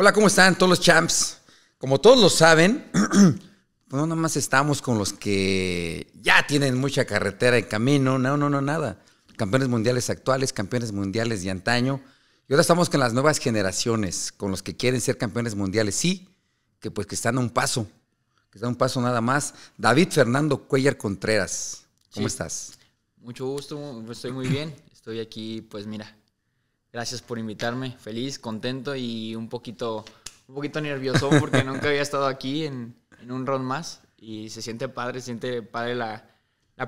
Hola, ¿cómo están todos los champs? Como todos lo saben, pues no nada más estamos con los que ya tienen mucha carretera en camino, no, no, no, nada. Campeones mundiales actuales, campeones mundiales de antaño. Y ahora estamos con las nuevas generaciones, con los que quieren ser campeones mundiales, sí, que pues que están a un paso, que están a un paso nada más. David Fernando Cuellar Contreras, ¿cómo estás? Mucho gusto, estoy muy bien. Estoy aquí, pues mira, Gracias por invitarme. Feliz, contento y un poquito, un poquito nervioso porque nunca había estado aquí en, un round más. Y se siente padre, se siente padre la,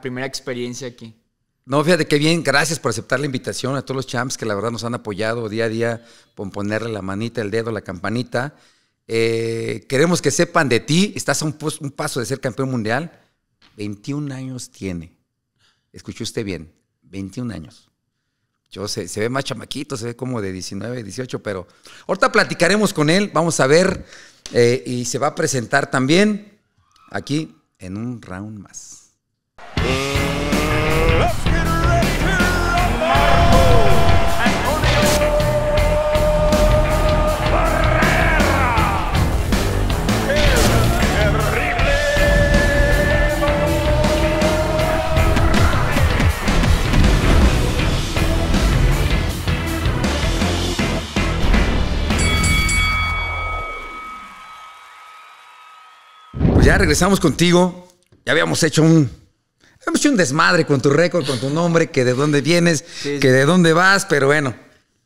primera experiencia aquí. No, fíjate qué bien, gracias por aceptar la invitación a todos los champs que la verdad nos han apoyado día a día por ponerle la manita, el dedo, la campanita. Eh, queremos que sepan de ti, estás a un, paso de ser campeón mundial. 21 años tiene. Escuchó usted bien, 21 años. Yo sé, se ve más chamaquito, se ve como de 19, 18, pero ahorita platicaremos con él, vamos a ver, eh, y se va a presentar también aquí en un round más. Eh, Ya regresamos contigo. Ya habíamos hecho un, desmadre con tu récord, con tu nombre, que de dónde vienes, que de dónde vas, pero bueno.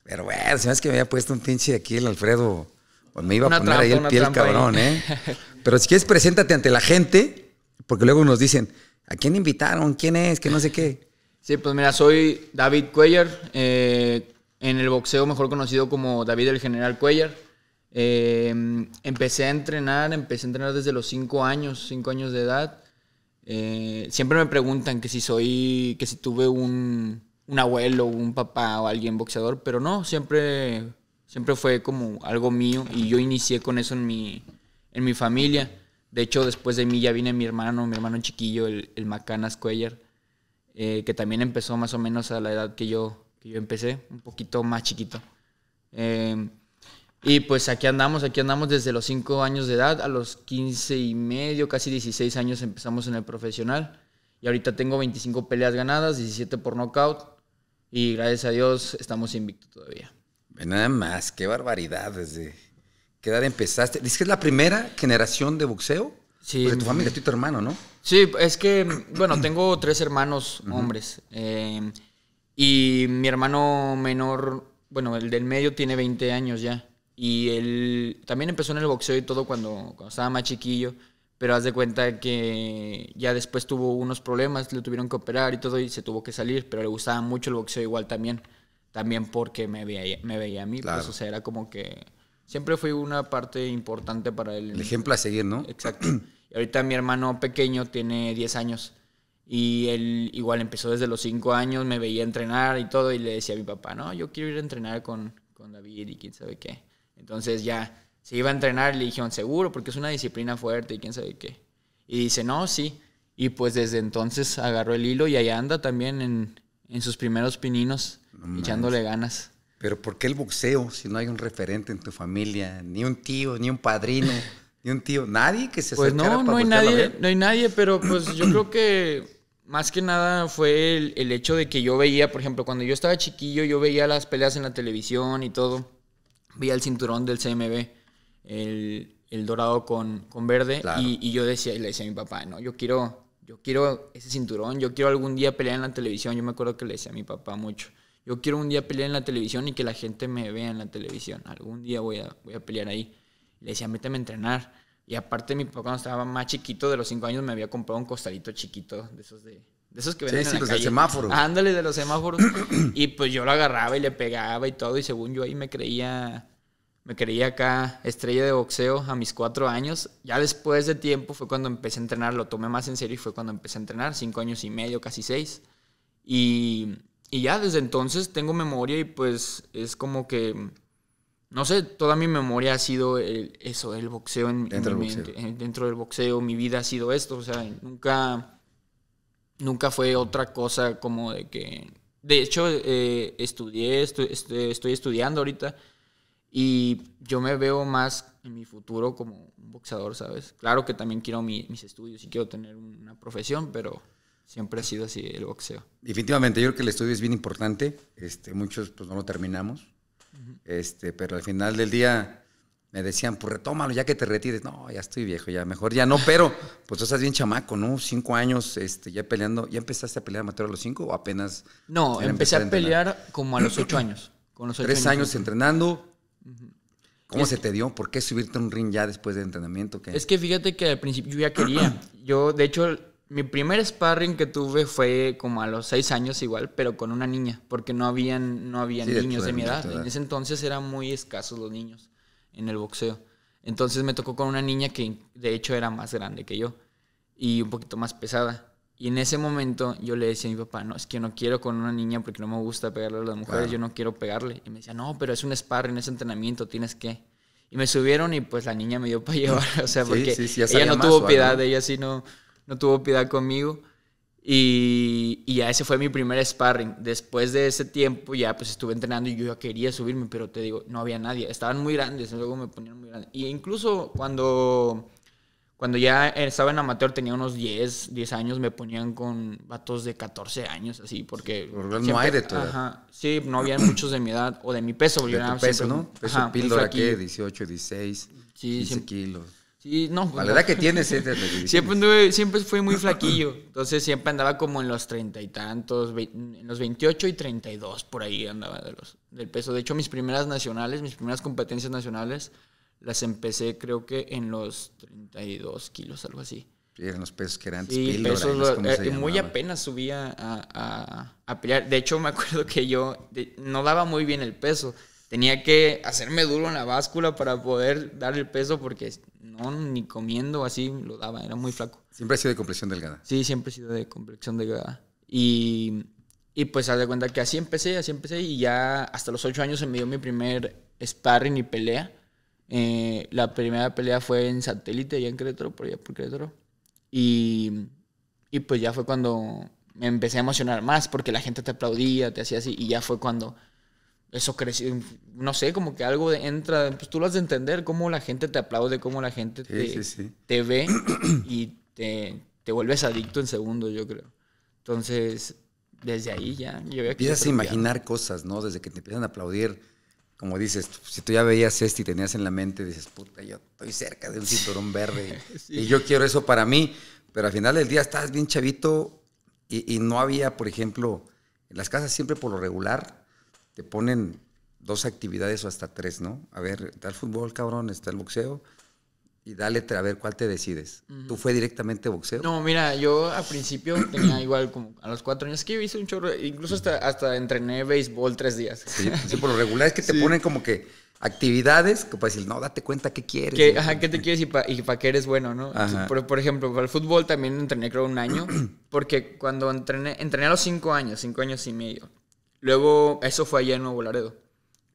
Pero bueno, es que me había puesto un pinche aquí el Alfredo. Pues me iba a poner ahí el piel cabrón, ¿eh? Pero si quieres, preséntate ante la gente, porque luego nos dicen, ¿a quién invitaron? ¿Quién es? Que no sé qué. Sí, pues mira, soy David Cuellar, eh, en el boxeo mejor conocido como David el General Cuellar. Em, empecé a entrenar, empecé a entrenar desde los 5 años, 5 años de edad. Eh, siempre me preguntan que si soy, que si tuve un, un, abuelo, un papá o alguien boxeador, pero no, siempre, siempre fue como algo mío y yo inicié con eso en mi, en mi familia. De hecho, después de mí ya viene mi hermano, mi hermano chiquillo, el, Macanas Cuellar, eh, que también empezó más o menos a la edad que yo, que yo empecé, un poquito más chiquito. Eh, y pues aquí andamos, aquí andamos desde los 5 años de edad, a los 15 y medio, casi 16 años empezamos en el profesional. Y ahorita tengo 25 peleas ganadas, 17 por knockout. Y gracias a Dios estamos invicto todavía. Nada más, qué barbaridad desde qué edad empezaste. Dices que es la primera generación de boxeo. Sí. Pues de tu familia, tu hermano, ¿no? Sí, es que, bueno, tengo tres hermanos hombres. Eh, y mi hermano menor, bueno, el del medio tiene 20 años ya. Y él también empezó en el boxeo y todo cuando, estaba más chiquillo, pero haz de cuenta que ya después tuvo unos problemas, le tuvieron que operar y todo y se tuvo que salir, pero le gustaba mucho el boxeo igual también, también porque me veía, me veía a mí, pues, o sea, era como que siempre fue una parte importante para él. El ejemplo a seguir, ¿no? Exacto. Y ahorita mi hermano pequeño tiene 10 años y él igual empezó desde los 5 años, me veía entrenar y todo y le decía a mi papá, no, yo quiero ir a entrenar con, con David y quién sabe qué. Entonces ya se iba a entrenar, le dijeron seguro, porque es una disciplina fuerte y quién sabe qué. Y dice, no, sí. Y pues desde entonces agarró el hilo y ahí anda también en, en sus primeros pininos, echándole ganas. Pero ¿por qué el boxeo si no hay un referente en tu familia? Ni un tío, ni un padrino, ni un tío, nadie que se Pues no, no hay nadie, no hay nadie, pero pues yo creo que más que nada fue el, el, hecho de que yo veía, por ejemplo, cuando yo estaba chiquillo, yo veía las peleas en la televisión y todo veía el cinturón del CMB, el, el dorado con, con verde, y, y, yo decía, y le decía a mi papá, no, yo quiero, yo quiero ese cinturón, yo quiero algún día pelear en la televisión, yo me acuerdo que le decía a mi papá mucho, yo quiero un día pelear en la televisión y que la gente me vea en la televisión, algún día voy a, voy a pelear ahí. Le decía, méteme a entrenar. Y aparte mi papá cuando estaba más chiquito, de los cinco años, me había comprado un costalito chiquito, de esos de, de esos que sí, sí, el semáforo. Ándale, de los semáforos. y pues yo lo agarraba y le pegaba y todo. Y según yo ahí me creía. Me creía acá estrella de boxeo a mis cuatro años. Ya después de tiempo fue cuando empecé a entrenar, lo tomé más en serio y fue cuando empecé a entrenar, cinco años y medio, casi seis. Y, y ya desde entonces tengo memoria y pues es como que no sé, toda mi memoria ha sido eso, el boxeo del boxeo. dentro del boxeo, mi vida ha sido esto, o sea, nunca nunca fue otra cosa como de que... De hecho, eh, estudié, este, estoy estudiando ahorita y yo me veo más en mi futuro como un boxeador, ¿sabes? Claro que también quiero mis estudios y quiero tener una profesión, pero siempre ha sido así el boxeo. Definitivamente, yo creo que el estudio es bien importante. Este, muchos pues, no lo terminamos. este, pero al final del día me decían, pues retómalo ya que te retires. No, ya estoy viejo, ya mejor ya no, pero pues tú estás bien chamaco, ¿no? Cinco años este, ya peleando. ¿Ya empezaste a pelear amateur a los cinco o apenas? No, empecé a, pelear como a los ocho años. Con los ocho Tres años, entrenando. ¿Cómo se te dio? ¿Por qué subirte a un ring ya después del entrenamiento? Es que fíjate que al principio yo ya quería. Yo, de hecho, mi primer sparring que tuve fue como a los seis años igual, pero con una niña, porque no habían, no habían niños de, mi edad. En ese entonces eran muy escasos los niños en el boxeo. Entonces me tocó con una niña que de hecho era más grande que yo y un poquito más pesada. Y en ese momento yo le decía a mi papá, no, es que no quiero con una niña porque no me gusta pegarle a las mujeres, yo no quiero pegarle. Y me decía, no, pero es un sparring, es entrenamiento, tienes que. Y me subieron y pues la niña me dio para llevar, o sea, porque ella no tuvo piedad, de ella sí no tuvo piedad conmigo. Y, ya ese fue mi primer sparring. Después de ese tiempo ya pues estuve entrenando y yo ya quería subirme, pero te digo, no había nadie. Estaban muy grandes, luego me ponían muy grandes. Y incluso cuando, cuando ya estaba en amateur, tenía unos 10, 10 años, me ponían con vatos de 14 años, así, porque... no hay de todo. sí, no había muchos de mi edad o de mi peso. De tu peso, ¿no? Peso píldora, ¿qué? 18, 16, sí, 15 kilos no. La verdad que tienes, siempre, siempre fui muy flaquillo. Entonces siempre andaba como en los treinta y tantos, en los 28 y 32, por ahí andaba de los, del peso. De hecho, mis primeras nacionales, mis primeras competencias nacionales, las empecé creo que en los 32 kilos, algo así. Y eran los pesos que eran sí, eh, muy apenas subía a, a, pelear. De hecho, me acuerdo que yo no daba muy bien el peso. Tenía que hacerme duro en la báscula para poder dar el peso porque no, ni comiendo así lo daba, era muy flaco. Siempre ha sido de complexión delgada. Sí, siempre ha sido de complexión delgada. Y, y pues haz de cuenta que así empecé, así empecé y ya hasta los ocho años se me dio mi primer sparring y pelea. Eh, la primera pelea fue en satélite, allá en Querétaro, por allá por Querétaro. Y, y pues ya fue cuando me empecé a emocionar más porque la gente te aplaudía, te hacía así y ya fue cuando eso crece, no sé, como que algo de, entra, pues tú lo has de entender, cómo la gente te aplaude, cómo la gente te, ve y te, vuelves adicto en segundo, yo creo. Entonces, desde ahí ya... Yo empiezas a imaginar cosas, ¿no? Desde que te empiezan a aplaudir, como dices, si tú ya veías esto y tenías en la mente, dices, puta, yo estoy cerca de un cinturón verde y yo quiero eso para mí, pero al final del día estás bien chavito y, y no había, por ejemplo, en las casas siempre por lo regular te ponen dos actividades o hasta tres, ¿no? A ver, está el fútbol, cabrón, está el boxeo. Y dale a ver cuál te decides. ¿Tú fue directamente boxeo? No, mira, yo al principio tenía igual como a los cuatro años que hice un chorro, incluso hasta, hasta entrené béisbol tres días. Sí, sí por lo regular es que te ponen como que actividades que para decir, no, date cuenta qué quieres. ¿Qué, ajá, qué te quieres y para qué eres bueno, ¿no? por, por, ejemplo, para el fútbol también entrené creo un año, porque cuando entrené, entrené a los cinco años, cinco años y medio. Luego, eso fue allá en Nuevo Laredo.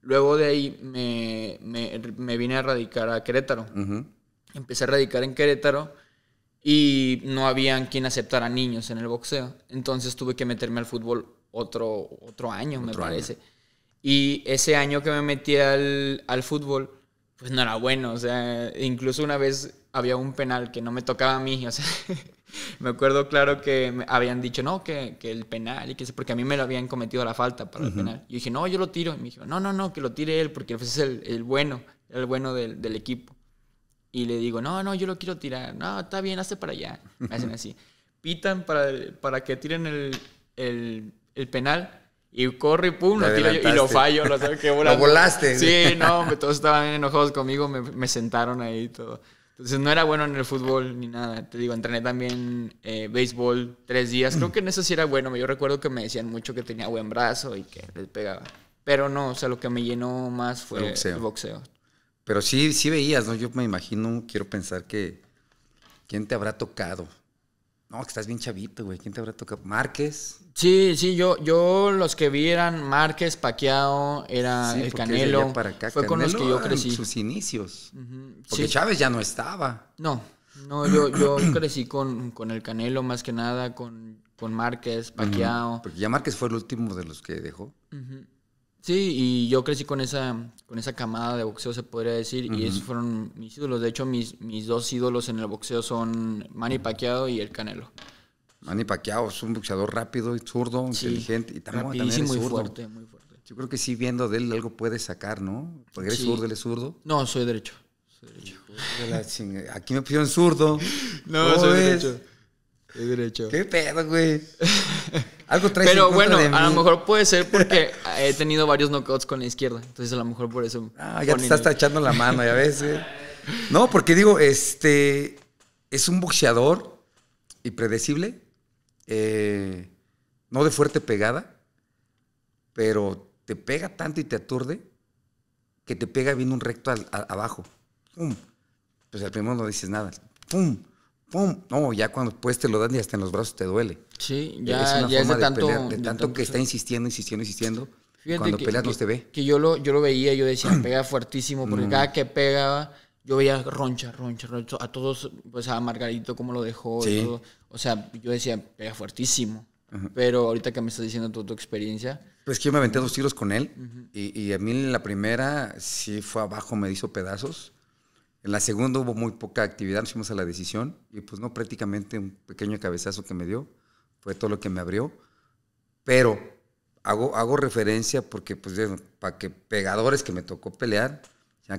Luego de ahí me, vine a radicar a Querétaro. Empecé a radicar en Querétaro y no habían quien aceptara niños en el boxeo. Entonces tuve que meterme al fútbol otro, otro año, me parece. Y ese año que me metí al, al, fútbol, pues no era bueno. O sea, incluso una vez había un penal que no me tocaba a mí. O sea, me acuerdo claro que me habían dicho, no, que, que, el penal y que sé, porque a mí me lo habían cometido la falta para el penal. Y dije, no, yo lo tiro. Y me dijo, no, no, no, que lo tire él porque es el, el bueno, el bueno del, del, equipo. Y le digo, no, no, yo lo quiero tirar. No, está bien, hazte para allá. Me hacen así. Pitan para, para que tiren el, el, el penal. Y corre, pum, lo tiro yo, y lo fallo. Lo, ¿sabes? Que volaste. Sí, no, todos estaban enojados conmigo, me, me sentaron ahí y todo. Entonces no era bueno en el fútbol ni nada. Te digo, entrené también eh, béisbol tres días. Creo que en eso sí era bueno. Yo recuerdo que me decían mucho que tenía buen brazo y que les pegaba. Pero no, o sea, lo que me llenó más fue el boxeo. El boxeo. Pero sí, sí veías, ¿no? Yo me imagino, quiero pensar que... ¿Quién te habrá tocado? No, que estás bien chavito, güey. ¿Quién te habrá tocado? ¿Márquez? Sí, sí, yo, yo los que vi eran Márquez, Paquiao, era el Canelo. Fue con los que yo crecí. sus inicios. Porque Chávez ya no estaba. No, no, yo, yo crecí con, el Canelo más que nada, con, con Márquez, Paquiao. Porque ya Márquez fue el último de los que dejó. Sí, y yo crecí con esa, con esa camada de boxeo, se podría decir, y esos fueron mis ídolos. De hecho, mis, mis dos ídolos en el boxeo son Manny Pacquiao y El Canelo. Manny Pacquiao es un boxeador rápido y zurdo, inteligente, y también, fuerte, muy fuerte. Yo creo que sí, viendo de él algo puede sacar, ¿no? Porque eres zurdo, él es zurdo. No, soy derecho. Soy derecho. Aquí me pusieron zurdo. No, soy derecho. Soy derecho. ¿Qué pedo, güey? Algo Pero bueno, a lo mejor puede ser porque he tenido varios knockouts con la izquierda. Entonces a lo mejor por eso. Ah, ya te estás tachando la mano, ya a veces. Eh. No, porque digo, este es un boxeador impredecible, eh, no de fuerte pegada, pero te pega tanto y te aturde que te pega bien un recto abajo. ¡Pum! Pues al primero no dices nada. ¡Pum! ¡pum! No, ya cuando pues te lo dan y hasta en los brazos te duele. Sí, ya es, ya de, tanto, de, tanto, que está insistiendo, insistiendo, insistiendo. cuando peleas no te ve. Que yo lo, yo lo veía, yo decía, pega fuertísimo, porque mm. cada que pegaba, yo veía roncha, roncha, roncha. A todos, pues a Margarito cómo lo dejó. Y todo. O sea, yo decía, pega fuertísimo. Pero ahorita que me estás diciendo tu experiencia. Pues que yo me aventé dos tiros con él. y, a mí la primera sí fue abajo, me hizo pedazos. En la segunda hubo muy poca actividad, nos fuimos a la decisión y pues no, prácticamente un pequeño cabezazo que me dio fue todo lo que me abrió. Pero hago, hago referencia porque pues para que pegadores que me tocó pelear,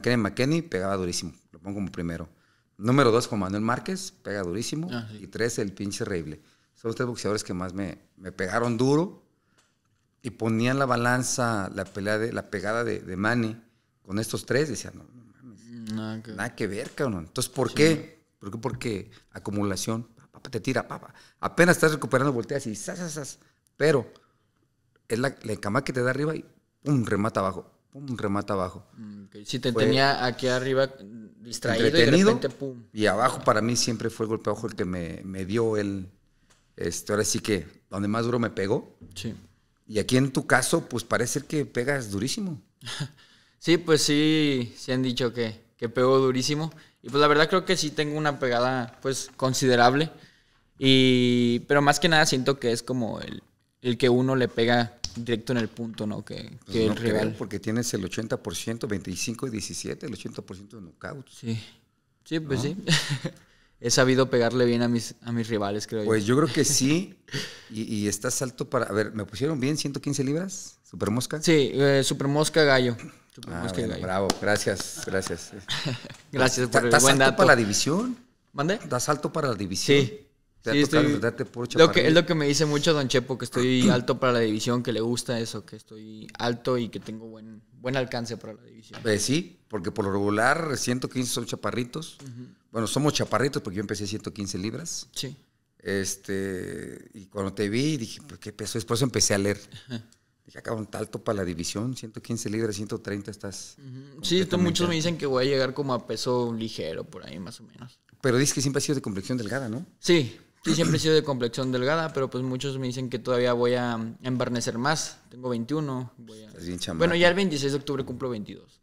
que McKenney pegaba durísimo, lo pongo como primero. Número dos, con Manuel Márquez, pega durísimo. Ah, y tres, el pinche Reible. Son los tres boxeadores que más me, me pegaron duro y ponían la balanza, la pelea de, la pegada de, de Manny con estos tres, decían, no, Nada que, ver, cabrón. Entonces, ¿por qué? ¿Por qué? Porque acumulación, papá, te tira, papá. Apenas estás recuperando, volteas y zas, zas, zas. Pero es la, cama que te da arriba y pum, remata abajo. Pum, remata abajo. Mm, si te tenía aquí arriba distraído y Y abajo para mí siempre fue el golpe abajo el que me, dio el... Este, ahora sí que donde más duro me pegó. Sí. Y aquí en tu caso, pues parece que pegas durísimo. sí, pues sí, se han dicho que que pegó durísimo. Y pues la verdad creo que sí tengo una pegada pues considerable. Y, pero más que nada siento que es como el, el que uno le pega directo en el punto, ¿no? Que, pues, el rival. Porque tienes el 80%, 25 y 17, el 80% de knockout. Sí. Sí, pues sí. He sabido pegarle bien a mis, a mis rivales, creo pues yo. Pues yo creo que sí. y, y, estás alto para. A ver, ¿me pusieron bien 115 libras? Supermosca. Sí, eh, super gallo. Ah, bravo, gracias, gracias. gracias por el buen dato. para la división? ¿Mande? ¿Das alto para la división? Sí. ¿Te sí, estoy, lo que, es lo que me dice mucho Don Chepo, que estoy alto para la división, que le gusta eso, que estoy alto y que tengo buen, buen alcance para la división. Eh, sí, porque por lo regular 115 son chaparritos. Bueno, somos chaparritos porque yo empecé 115 libras. Sí. Este, y cuando te vi dije, ¿por pues, ¿qué peso Después empecé a leer. Dije, un talto para la división, 115 libras, 130 estás. Sí, muchos me dicen que voy a llegar como a peso ligero, por ahí más o menos. Pero dices que siempre has sido de complexión delgada, ¿no? Sí, sí, siempre he sido de complexión delgada, pero pues muchos me dicen que todavía voy a embarnecer más. Tengo 21. Estás bien chamaco. Bueno, ya el 26 de octubre cumplo 22.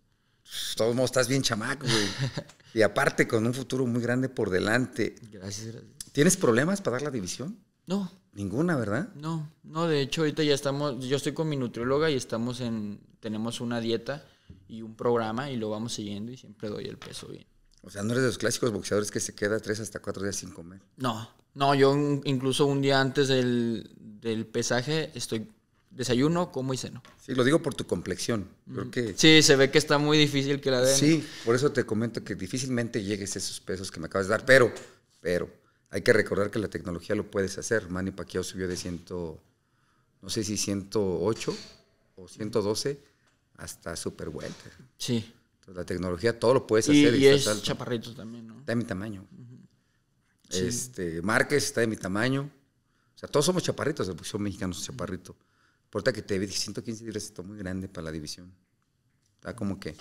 Todos modos, estás bien chamaco, y aparte, con un futuro muy grande por delante. Gracias, gracias. ¿Tienes problemas para dar la división? No. Ninguna, ¿verdad? No, no, de hecho ahorita ya estamos, yo estoy con mi nutrióloga y estamos en, tenemos una dieta y un programa y lo vamos siguiendo y siempre doy el peso bien. O sea, no eres de los clásicos boxeadores que se queda tres hasta cuatro días sin comer. No, no, yo incluso un día antes del, del pesaje estoy desayuno, como y ceno. Sí, lo digo por tu complexión. Creo mm. Sí, se ve que está muy difícil que la den. Sí, por eso te comento que difícilmente llegues a esos pesos que me acabas de dar, pero, pero hay que recordar que la tecnología lo puedes hacer. Manny Pacquiao subió de 100, no sé si 108 o 112 hasta Super Welter. Sí. la tecnología todo lo puedes hacer. Y, es chaparrito también, ¿no? Está de mi tamaño. Este, Márquez está de mi tamaño. O sea, todos somos chaparritos, el boxeo mexicano es chaparrito. Porque que te 115 libras, está muy grande para la división. Está como que...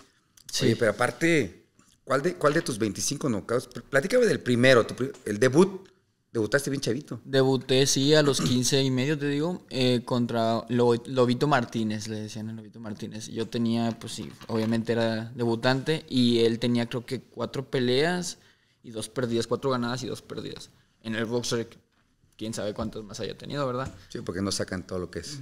Sí. pero aparte ¿Cuál de, cuál de tus 25 knockouts? Platícame del primero, el debut. ¿Debutaste bien chavito? Debuté, sí, a los 15 y medio, te digo, eh, contra Lobito Martínez, le decían a Lobito Martínez. Yo tenía, pues sí, obviamente era debutante y él tenía creo que cuatro peleas y dos perdidas, cuatro ganadas y dos perdidas. En el boxer, quién sabe cuántas más haya tenido, ¿verdad? Sí, porque no sacan todo lo que es.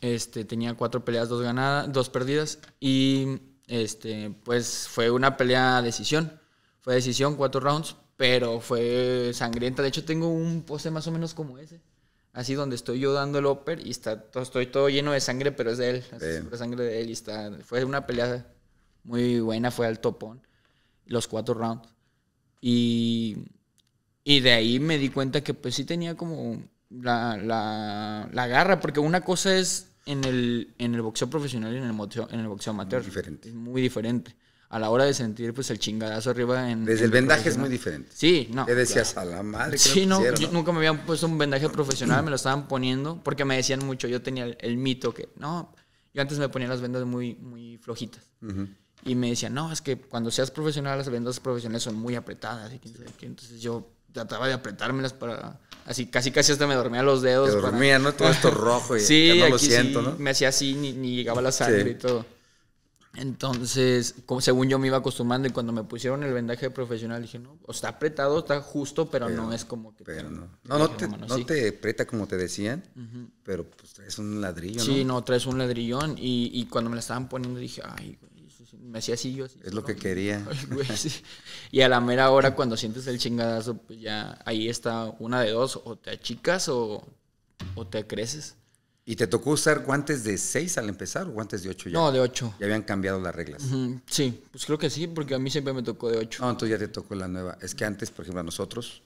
Este, tenía cuatro peleas, dos ganadas, dos perdidas y este, pues fue una pelea decisión. Fue decisión, cuatro rounds, pero fue sangrienta. De hecho, tengo un poste más o menos como ese. Así donde estoy yo dando el upper y está, estoy todo lleno de sangre, pero es de él. sangre de él Fue una pelea muy buena, fue al topón. Los cuatro rounds. Y, y de ahí me di cuenta que pues sí tenía como la, la garra, porque una cosa es en el, en el boxeo profesional y en el boxeo, en el boxeo amateur. Es muy diferente. A la hora de sentir pues el chingadazo arriba en... Desde el vendaje es muy diferente. Sí, no. ¿Qué decías a la madre. sí, nunca me habían puesto un vendaje profesional, me lo estaban poniendo porque me decían mucho, yo tenía el, mito que, no, yo antes me ponía las vendas muy, muy flojitas. Y me decían, no, es que cuando seas profesional las vendas profesionales son muy apretadas. entonces yo trataba de apretármelas para. Así, casi, casi hasta me dormía los dedos. Te dormía, ¿no? Todo esto rojo y sí, lo siento, ¿no? Me hacía así, ni, llegaba la sangre y todo. Entonces, como, según yo me iba acostumbrando y cuando me pusieron el vendaje profesional dije, no, está apretado, está justo, pero, no es como que... Pero no, no, no, te, no aprieta como te decían, pero pues traes un ladrillo. Sí, ¿no? traes un ladrillón y, y, cuando me la estaban poniendo dije, ay, güey, me hacía así es lo que quería. Y a la mera hora cuando sientes el chingadazo, pues ya ahí está una de dos, o te achicas o, o te creces. ¿Y te tocó usar guantes de seis al empezar o guantes de ocho ya? No, de ocho. Ya habían cambiado las reglas. Sí, pues creo que sí, porque a mí siempre me tocó de ocho. No, entonces ya te tocó la nueva. Es que antes, por ejemplo, a nosotros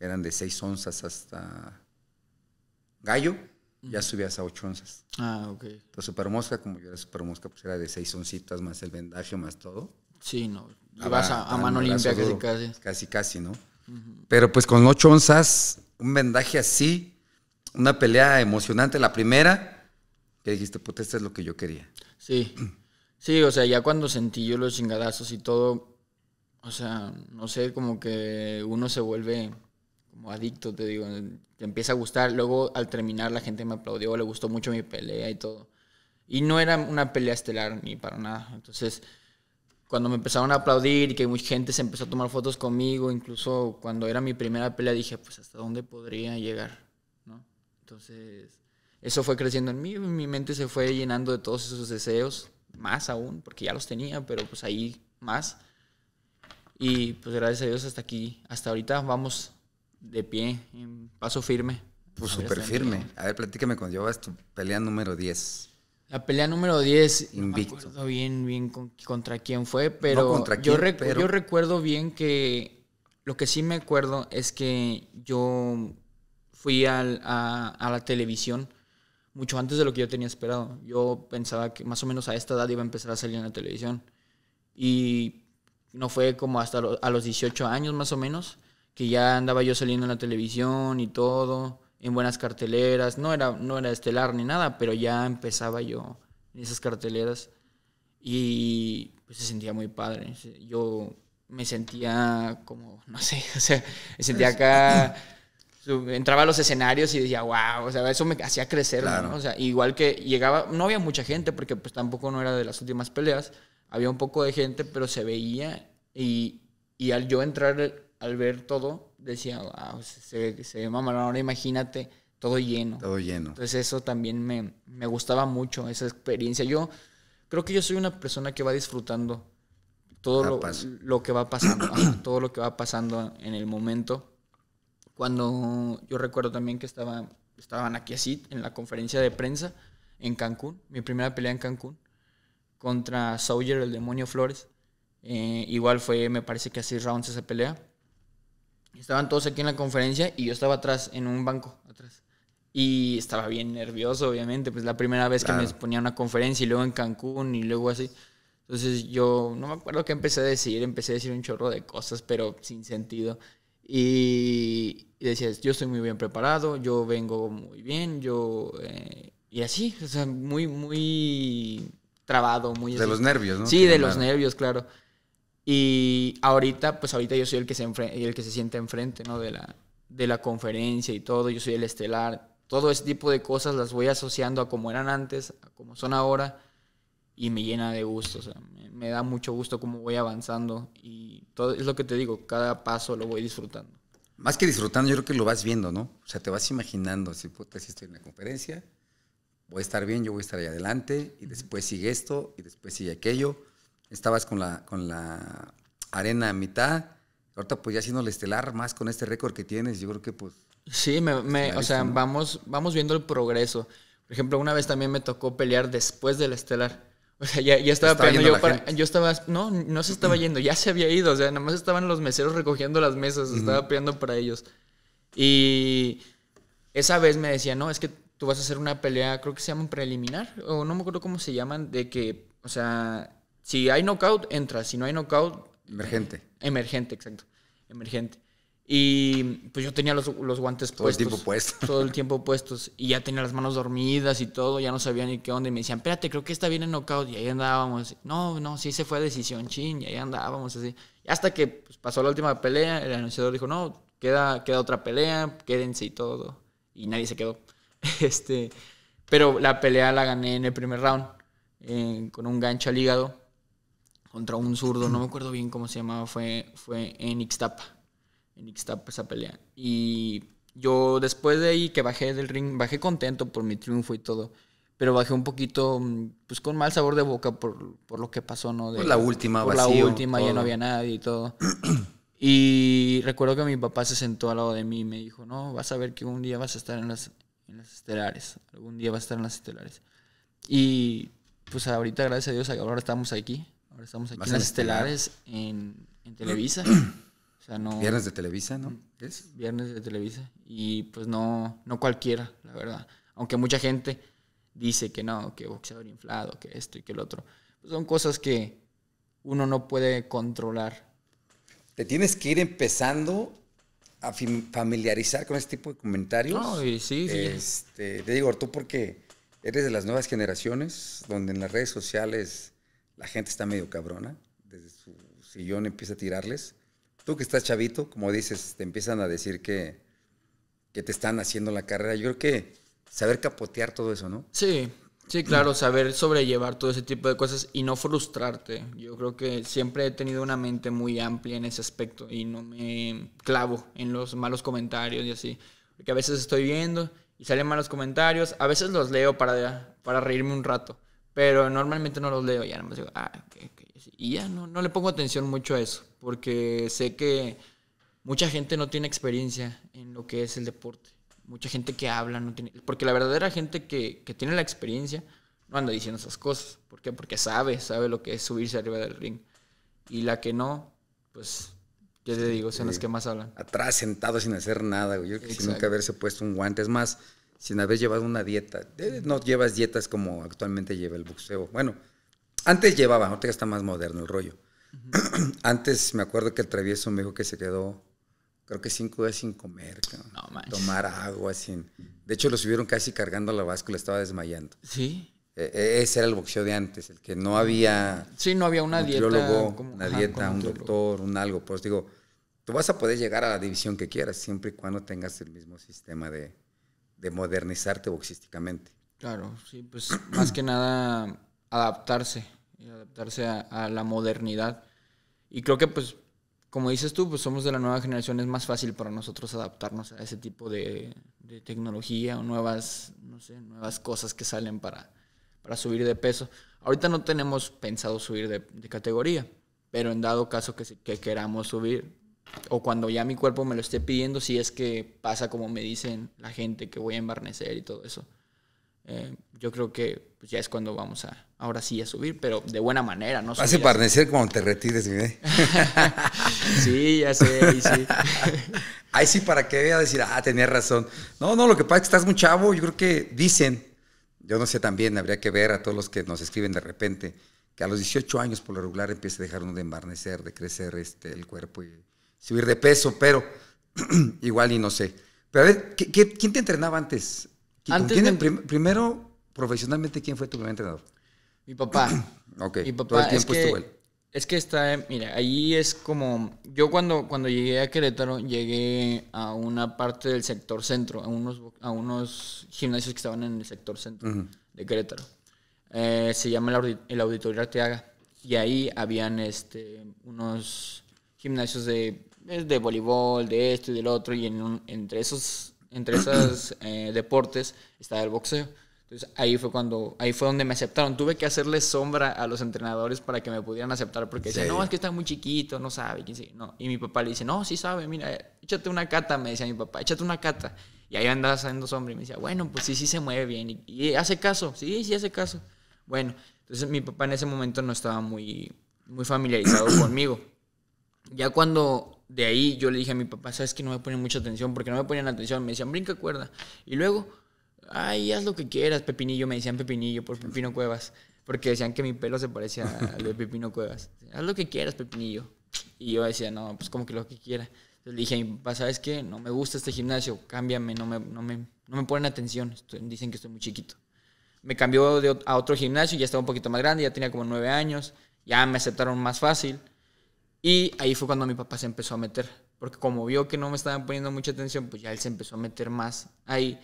eran de seis onzas hasta gallo ya subías a 8 onzas. Ah, ok. La supermosca, como yo era supermosca, pues era de 6 oncitas más el vendaje, más todo. Sí, no. Y a, a, mano limpia casi, casi. Casi, casi, ¿no? Pero pues con 8 onzas, un vendaje así, una pelea emocionante, la primera, que dijiste, puta, esto es lo que yo quería. Sí. Sí, o sea, ya cuando sentí yo los chingadazos y todo, o sea, no sé, como que uno se vuelve como adicto, te digo, te empieza a gustar. Luego al terminar la gente me aplaudió, le gustó mucho mi pelea y todo. Y no era una pelea estelar ni para nada. Entonces, cuando me empezaron a aplaudir y que mucha gente se empezó a tomar fotos conmigo, incluso cuando era mi primera pelea dije, pues hasta dónde podría llegar, ¿no? Entonces, eso fue creciendo en mí, mi mente se fue llenando de todos esos deseos, más aún, porque ya los tenía, pero pues ahí más. Y pues gracias a Dios hasta aquí, hasta ahorita vamos de pie, en paso firme. Pues súper firme. A ver, platícame cuando llevas tu pelea número 10. La pelea número 10, Invicto. no me acuerdo bien, bien contra quién fue, pero, contra yo yo recuerdo bien que lo que sí me acuerdo es que yo fui al, a, a, la televisión mucho antes de lo que yo tenía esperado. Yo pensaba que más o menos a esta edad iba a empezar a salir en la televisión. Y no fue como hasta a los 18 años más o menos que ya andaba yo saliendo en la televisión y todo, en buenas carteleras, no era, no era estelar ni nada, pero ya empezaba yo en esas carteleras y pues, se sentía muy padre. Yo me sentía como, no sé, o sea, me sentía acá, entraba a los escenarios y decía, wow, o sea, eso me hacía crecer, ¿no? O sea, igual que llegaba, no había mucha gente porque pues tampoco no era de las últimas peleas, había un poco de gente, pero se veía y, y al yo entrar al ver todo, decía, se, se ve Ahora imagínate todo lleno. Todo lleno. Entonces eso también me, gustaba mucho, esa experiencia. Yo creo que yo soy una persona que va disfrutando todo lo, lo, que va pasando, todo lo que va pasando en el momento. Cuando yo recuerdo también que estaba, estaban aquí así en la conferencia de prensa en Cancún, mi primera pelea en Cancún, contra Sawyer, el demonio Flores. Eh, igual fue, me parece que así rounds esa pelea. Estaban todos aquí en la conferencia y yo estaba atrás, en un banco, atrás. Y estaba bien nervioso, obviamente, pues la primera vez que me ponía una conferencia y luego en Cancún y luego así. Entonces yo no me acuerdo qué empecé a decir, empecé a decir un chorro de cosas, pero sin sentido. Y, decías, yo estoy muy bien preparado, yo vengo muy bien, yo... Eh", y así, o sea, muy, muy trabado, muy... De los nervios, ¿no? Sí, de los nervios, claro. Y ahorita, pues ahorita yo soy el que se, el que se siente enfrente, ¿no? De la, de la conferencia y todo, yo soy el estelar. Todo ese tipo de cosas las voy asociando a como eran antes, a como son ahora, y me llena de gusto. O sea, me, da mucho gusto cómo voy avanzando y todo es lo que te digo, cada paso lo voy disfrutando. Más que disfrutando, yo creo que lo vas viendo, ¿no? O sea, te vas imaginando, si estoy en la conferencia, voy a estar bien, yo voy a estar ahí adelante, y después sigue esto, y después sigue aquello estabas con la, con la arena a mitad. Ahorita pues ya siendo el estelar más con este récord que tienes, yo creo que pues... Sí, me, o sea, vamos, vamos viendo el progreso. Por ejemplo, una vez también me tocó pelear después del estelar. O sea, ya, estaba, peleando yo estaba... No, no se estaba yendo, ya se había ido. O sea, nada más estaban los meseros recogiendo las mesas, estaba peleando para ellos. Y esa vez me decía, no, es que tú vas a hacer una pelea, creo que se llama preliminar, o no me acuerdo cómo se llaman, de que, o sea, si hay knockout, entra. Si no hay knockout. Emergente. Emergente, exacto. Emergente. Y pues yo tenía los, guantes puestos. Todo el tiempo puestos. Todo el tiempo puestos. Y ya tenía las manos dormidas y todo, ya no sabía ni qué onda. Y me decían, espérate, creo que está bien en knockout. Y ahí andábamos. No, no, sí se fue a decisión, chin. Y ahí andábamos así. Y hasta que pues, pasó la última pelea, el anunciador dijo, no, queda, queda otra pelea, quédense y todo. Y nadie se quedó. este, pero la pelea la gané en el primer round, eh, con un gancho al hígado contra un zurdo, no me acuerdo bien cómo se llamaba, fue, fue en Ixtapa. En Ixtapa esa pelea. Y yo después de ahí que bajé del ring, bajé contento por mi triunfo y todo. Pero bajé un poquito, mm, pues con mal sabor de boca por, lo que pasó, ¿no? De, por la última, Por la última, ya no había nadie y todo. y recuerdo que mi papá se sentó al lado de mí y me dijo, no, vas a ver que un día vas a estar en las, en las estelares. Algún día vas a estar en las estelares. Y pues ahorita, gracias a Dios, ahora estamos aquí. Ahora estamos aquí en las estelares en, Televisa. viernes de Televisa, ¿no? Mm, ¿Es? Viernes de Televisa. Y pues no, no cualquiera, la verdad. Aunque mucha gente dice que no, que boxeador inflado, que esto y que el otro. Pues, son cosas que uno no puede controlar. Te tienes que ir empezando a familiarizar con este tipo de comentarios. No, y sí, sí. Este, te digo, tú porque eres de las nuevas generaciones, donde en las redes sociales la gente está medio cabrona, desde su sillón empieza a tirarles. Tú que estás chavito, como dices, te empiezan a decir que, que te están haciendo la carrera. Yo creo que saber capotear todo eso, ¿no? Sí, sí, claro, saber sobrellevar todo ese tipo de cosas y no frustrarte. Yo creo que siempre he tenido una mente muy amplia en ese aspecto y no me clavo en los malos comentarios y así. Porque a veces estoy viendo y salen malos comentarios, a veces los leo para, para reírme un rato. Pero normalmente no los leo, ya ah, Y ya no, no le pongo atención mucho a eso, porque sé que mucha gente no tiene experiencia en lo que es el deporte. Mucha gente que habla no tiene... Porque la verdadera gente que, que tiene la experiencia no anda diciendo esas cosas. ¿Por qué? Porque sabe, sabe lo que es subirse arriba del ring. Y la que no, pues qué te digo, son las que más hablan. Atrás, sentado sin hacer nada, Yo que nunca haberse puesto un guante. Es más, sin haber llevado una dieta. Eh, no llevas dietas como actualmente lleva el boxeo. Bueno, antes llevaba, ahorita está más moderno el rollo. antes me acuerdo que el travieso me dijo que se quedó, creo que cinco días sin comer, tomar agua, sin... De hecho, lo subieron casi cargando la báscula, estaba desmayando. Sí. E, e, ese era el boxeo de antes, el que no había... Sí, no había una dieta. una dieta, un doctor, un algo. pues digo, tú vas a poder llegar a la división que quieras, siempre y cuando tengas el mismo sistema de, modernizarte boxísticamente. Claro, sí, pues más que nada adaptarse, adaptarse a, la modernidad. Y creo que pues, como dices tú, pues somos de la nueva generación, es más fácil para nosotros adaptarnos a ese tipo de, tecnología o nuevas, no sé, nuevas cosas que salen para, para subir de peso. Ahorita no tenemos pensado subir de, categoría, pero en dado caso que queramos subir, o cuando ya mi cuerpo me lo esté pidiendo, si es que pasa como me dicen la gente que voy a embarnecer y todo eso. Eh, yo creo que pues, ya es cuando vamos a, ahora sí a subir, pero de buena manera, ¿no? hace a embarnecer cuando te retires, mire. sí, ya sé, ahí sí. ahí sí, para que vea decir, ah, tenía razón. No, no, lo que pasa es que estás muy chavo, yo creo que dicen, yo no sé también, habría que ver a todos los que nos escriben de repente, que a los 18 años por lo regular empieza a dejar uno de embarnecer, de crecer este, el cuerpo y subir de peso, pero igual y no sé. Pero a ver, quién te entrenaba antes? primero, profesionalmente, ¿quién fue tu primer entrenador? Mi papá. ok. Mi papá. es que, él. Es que está, mira, ahí es como, yo cuando, cuando llegué a Querétaro, llegué a una parte del sector centro, a unos, a unos gimnasios que estaban en el sector centro de Querétaro. Eh, se llama el, Auditorio Arteaga. Y ahí habían este, unos gimnasios de es de voleibol, de esto y del otro, y entre esos entre esos eh, deportes está el boxeo. Entonces ahí fue cuando, ahí fue donde me aceptaron. Tuve que hacerle sombra a los entrenadores para que me pudieran aceptar porque decían, no, es que está muy chiquito, no sabe. No. Y mi papá le dice, no, sí sabe, mira, échate una cata, me decía mi papá, échate una cata. Y ahí andaba haciendo sombra y me decía, bueno, pues sí, sí se mueve bien. Y, hace caso, sí, sí hace caso. Bueno, entonces mi papá en ese momento no estaba muy, muy familiarizado conmigo. Ya cuando de ahí yo le dije a mi papá, sabes que no me ponen mucha atención, porque no me ponían atención, me decían, brinca cuerda. Y luego, ay, haz lo que quieras, Pepinillo, me decían Pepinillo por Pepino Cuevas, porque decían que mi pelo se parecía al de Pepino Cuevas. Haz lo que quieras, Pepinillo. Y yo decía, no, pues como que lo que quiera. Entonces le dije a mi papá, ¿sabes qué? No me gusta este gimnasio, cámbiame, no me, no me, no me ponen atención, dicen que estoy muy chiquito. Me cambió a otro gimnasio, ya estaba un poquito más grande, ya tenía como nueve años, ya me aceptaron más fácil y ahí fue cuando mi papá se empezó a meter, porque como vio que no me estaban poniendo mucha atención, pues ya él se empezó a meter más ahí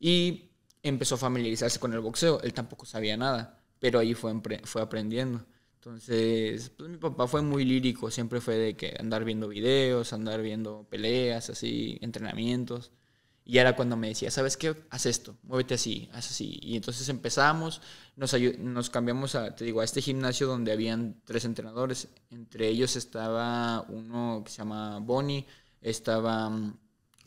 y empezó a familiarizarse con el boxeo. Él tampoco sabía nada, pero ahí fue, fue aprendiendo. Entonces, pues mi papá fue muy lírico, siempre fue de que andar viendo videos, andar viendo peleas, así, entrenamientos. Y era cuando me decía, ¿sabes qué? Haz esto, muévete así, haz así. Y entonces empezamos, nos, nos cambiamos a, te digo, a este gimnasio donde habían tres entrenadores. Entre ellos estaba uno que se llama Bonnie, estaba mm,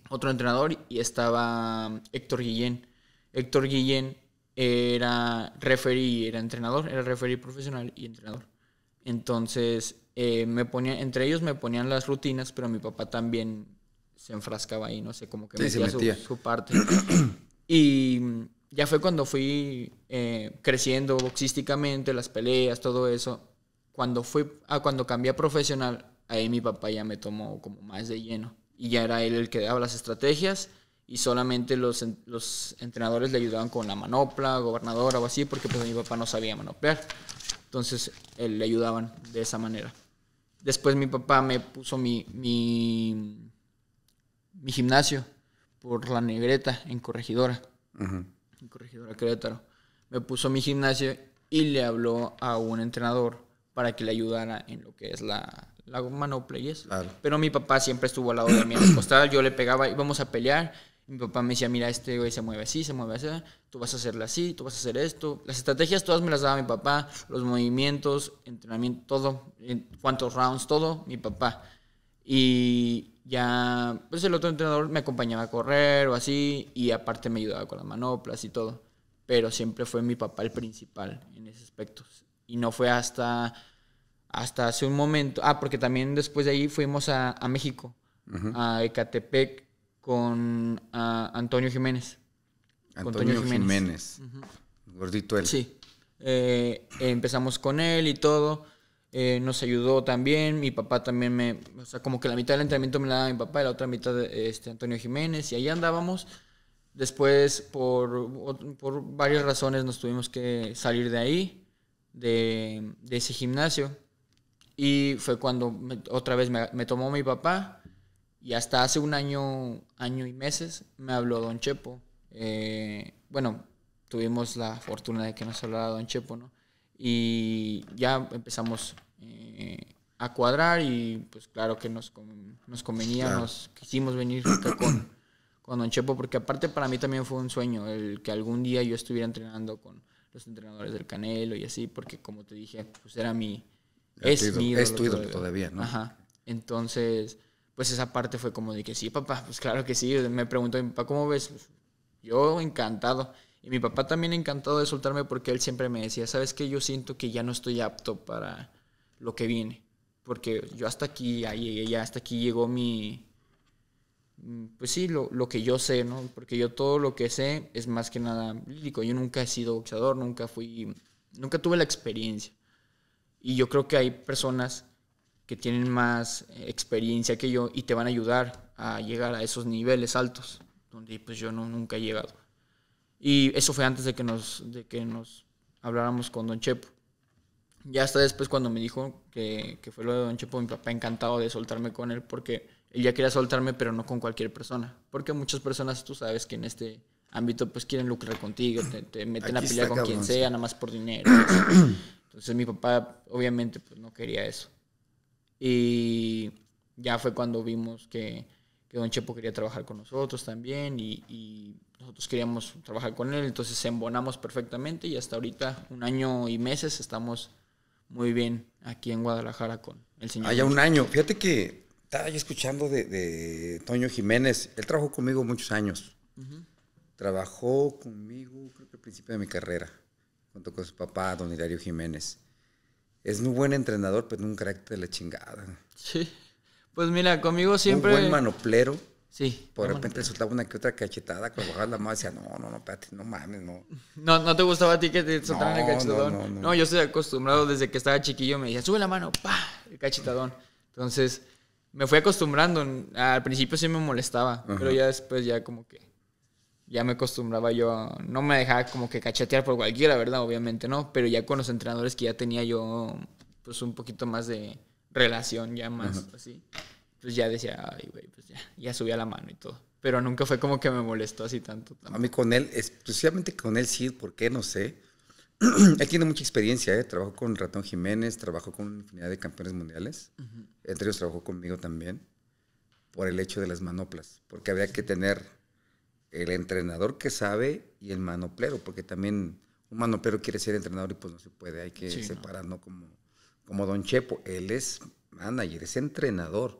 otro entrenador y estaba mm, Héctor Guillén. Héctor Guillén era referee, era entrenador, era referee profesional y entrenador. Entonces, eh, me ponía, entre ellos me ponían las rutinas, pero mi papá también se enfrascaba ahí, no sé, como que metía, Su, parte. y ya fue cuando fui eh, creciendo boxísticamente, las peleas, todo eso. Cuando, fui, a ah, cuando cambié a profesional, ahí mi papá ya me tomó como más de lleno. Y ya era él el que daba las estrategias y solamente los, los entrenadores le ayudaban con la manopla, gobernadora o así, porque pues mi papá no sabía manoplar. Entonces él, le ayudaban de esa manera. Después mi papá me puso mi mi gimnasio por la Negreta en Corregidora. En Corregidora Querétaro. Me puso mi gimnasio y le habló a un entrenador para que le ayudara en lo que es la, la no Pero mi papá siempre estuvo al lado de mí en costal, yo le pegaba, y íbamos a pelear. Mi papá me decía, mira, este güey se mueve así, se mueve así, tú vas a hacerle así, tú vas a hacer esto. Las estrategias todas me las daba mi papá, los movimientos, entrenamiento, todo, en cuántos rounds, todo, mi papá. Y ya, pues el otro entrenador me acompañaba a correr o así, y aparte me ayudaba con las manoplas y todo. Pero siempre fue mi papá el principal en ese aspecto. Y no fue hasta, hasta hace un momento. Ah, porque también después de ahí fuimos a, México, a Ecatepec, con Antonio Jiménez. Antonio, Jiménez. Gordito él. Sí. Eh, empezamos con él y todo. Eh, nos ayudó también, mi papá también me, o sea, como que la mitad del entrenamiento me la daba mi papá y la otra mitad este, Antonio Jiménez y ahí andábamos. Después, por, varias razones, nos tuvimos que salir de ahí, de, ese gimnasio. Y fue cuando otra vez me, tomó mi papá y hasta hace un año, año y meses me habló Don Chepo. Eh, bueno, tuvimos la fortuna de que nos hablara Don Chepo, ¿no? y ya empezamos eh, a cuadrar y pues claro que nos, nos convenía, nos quisimos venir con, con Don Chepo, porque aparte para mí también fue un sueño el que algún día yo estuviera entrenando con los entrenadores del Canelo y así, porque como te dije, pues era mi... es, mi es tu ídolo todavía, ¿no? Ajá. Entonces, pues esa parte fue como de que sí, papá, pues claro que sí. Me preguntó papá, ¿cómo ves? yo encantado. Y mi papá también encantado de soltarme porque él siempre me decía, sabes que yo siento que ya no estoy apto para lo que viene, porque yo hasta aquí ya llegué, ya hasta aquí llegó mi, pues sí, lo, que yo sé, ¿no? Porque yo todo lo que sé es más que nada lírico, yo nunca he sido boxeador, nunca fui, nunca tuve la experiencia. Y yo creo que hay personas que tienen más experiencia que yo y te van a ayudar a llegar a esos niveles altos, donde pues yo no, nunca he llegado. Y eso fue antes de que nos, de que nos habláramos con Don Chepo. Ya hasta después cuando me dijo que, fue lo de Don Chepo, mi papá encantado de soltarme con él porque él ya quería soltarme, pero no con cualquier persona. Porque muchas personas, tú sabes que en este ámbito pues quieren lucrar contigo, te, meten la a pelear con quien sea, nada más por dinero. Entonces mi papá obviamente pues no quería eso. Y ya fue cuando vimos que, Don Chepo quería trabajar con nosotros también y nosotros queríamos trabajar con él, entonces se embonamos perfectamente y hasta ahorita, un año y meses, estamos muy bien aquí en Guadalajara con el señor. ya un año, fíjate que estaba yo escuchando de, Toño Jiménez, él trabajó conmigo muchos años, trabajó conmigo creo que al principio de mi carrera, junto con su papá, don Hilario Jiménez. Es muy buen entrenador, pero un carácter de la chingada. Sí, pues mira, conmigo siempre... Un buen manoplero Sí. Por repente soltaba una que otra cachetada, cuando bajaba la mano decía, no, no, no, espérate, no mames, no. No, no te gustaba a ti que te soltaran el cachetadón. No, yo estoy acostumbrado desde que estaba chiquillo, me decía, sube la mano, pa, el cachetadón. Entonces, me fui acostumbrando. Al principio sí me molestaba, pero ya después ya como que ya me acostumbraba yo, no me dejaba como que cachetear por cualquiera, ¿verdad? Obviamente no, pero ya con los entrenadores que ya tenía yo, pues un poquito más de relación, ya más así pues ya decía, ay, güey, pues ya, ya subía la mano y todo. Pero nunca fue como que me molestó así tanto. A mí con él, exclusivamente con él sí, porque No sé. él tiene mucha experiencia, ¿eh? Trabajó con Ratón Jiménez, trabajó con infinidad de campeones mundiales. Entre ellos trabajó conmigo también por el hecho de las manoplas, porque había que tener el entrenador que sabe y el manoplero, porque también un manoplero quiere ser entrenador y pues no se puede, hay que separar ¿no? Como, como Don Chepo, él es manager, es entrenador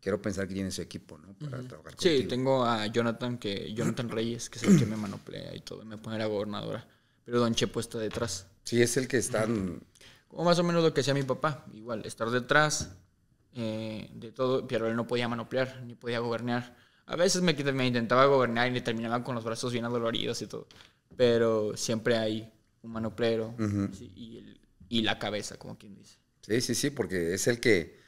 quiero pensar que tiene su equipo, ¿no? Para trabajar Sí, tengo a Jonathan, que, Reyes, que es el que me manoplea y todo, me pone la gobernadora. Pero Don Chepo está detrás. Sí, es el que está... Como más o menos lo que hacía mi papá, igual, estar detrás eh, de todo, pero él no podía manoplear, ni podía gobernar. A veces me, intentaba gobernar y me terminaba con los brazos bien adoloridos y todo. Pero siempre hay un manoplero y, y la cabeza, como quien dice. Sí, sí, sí, porque es el que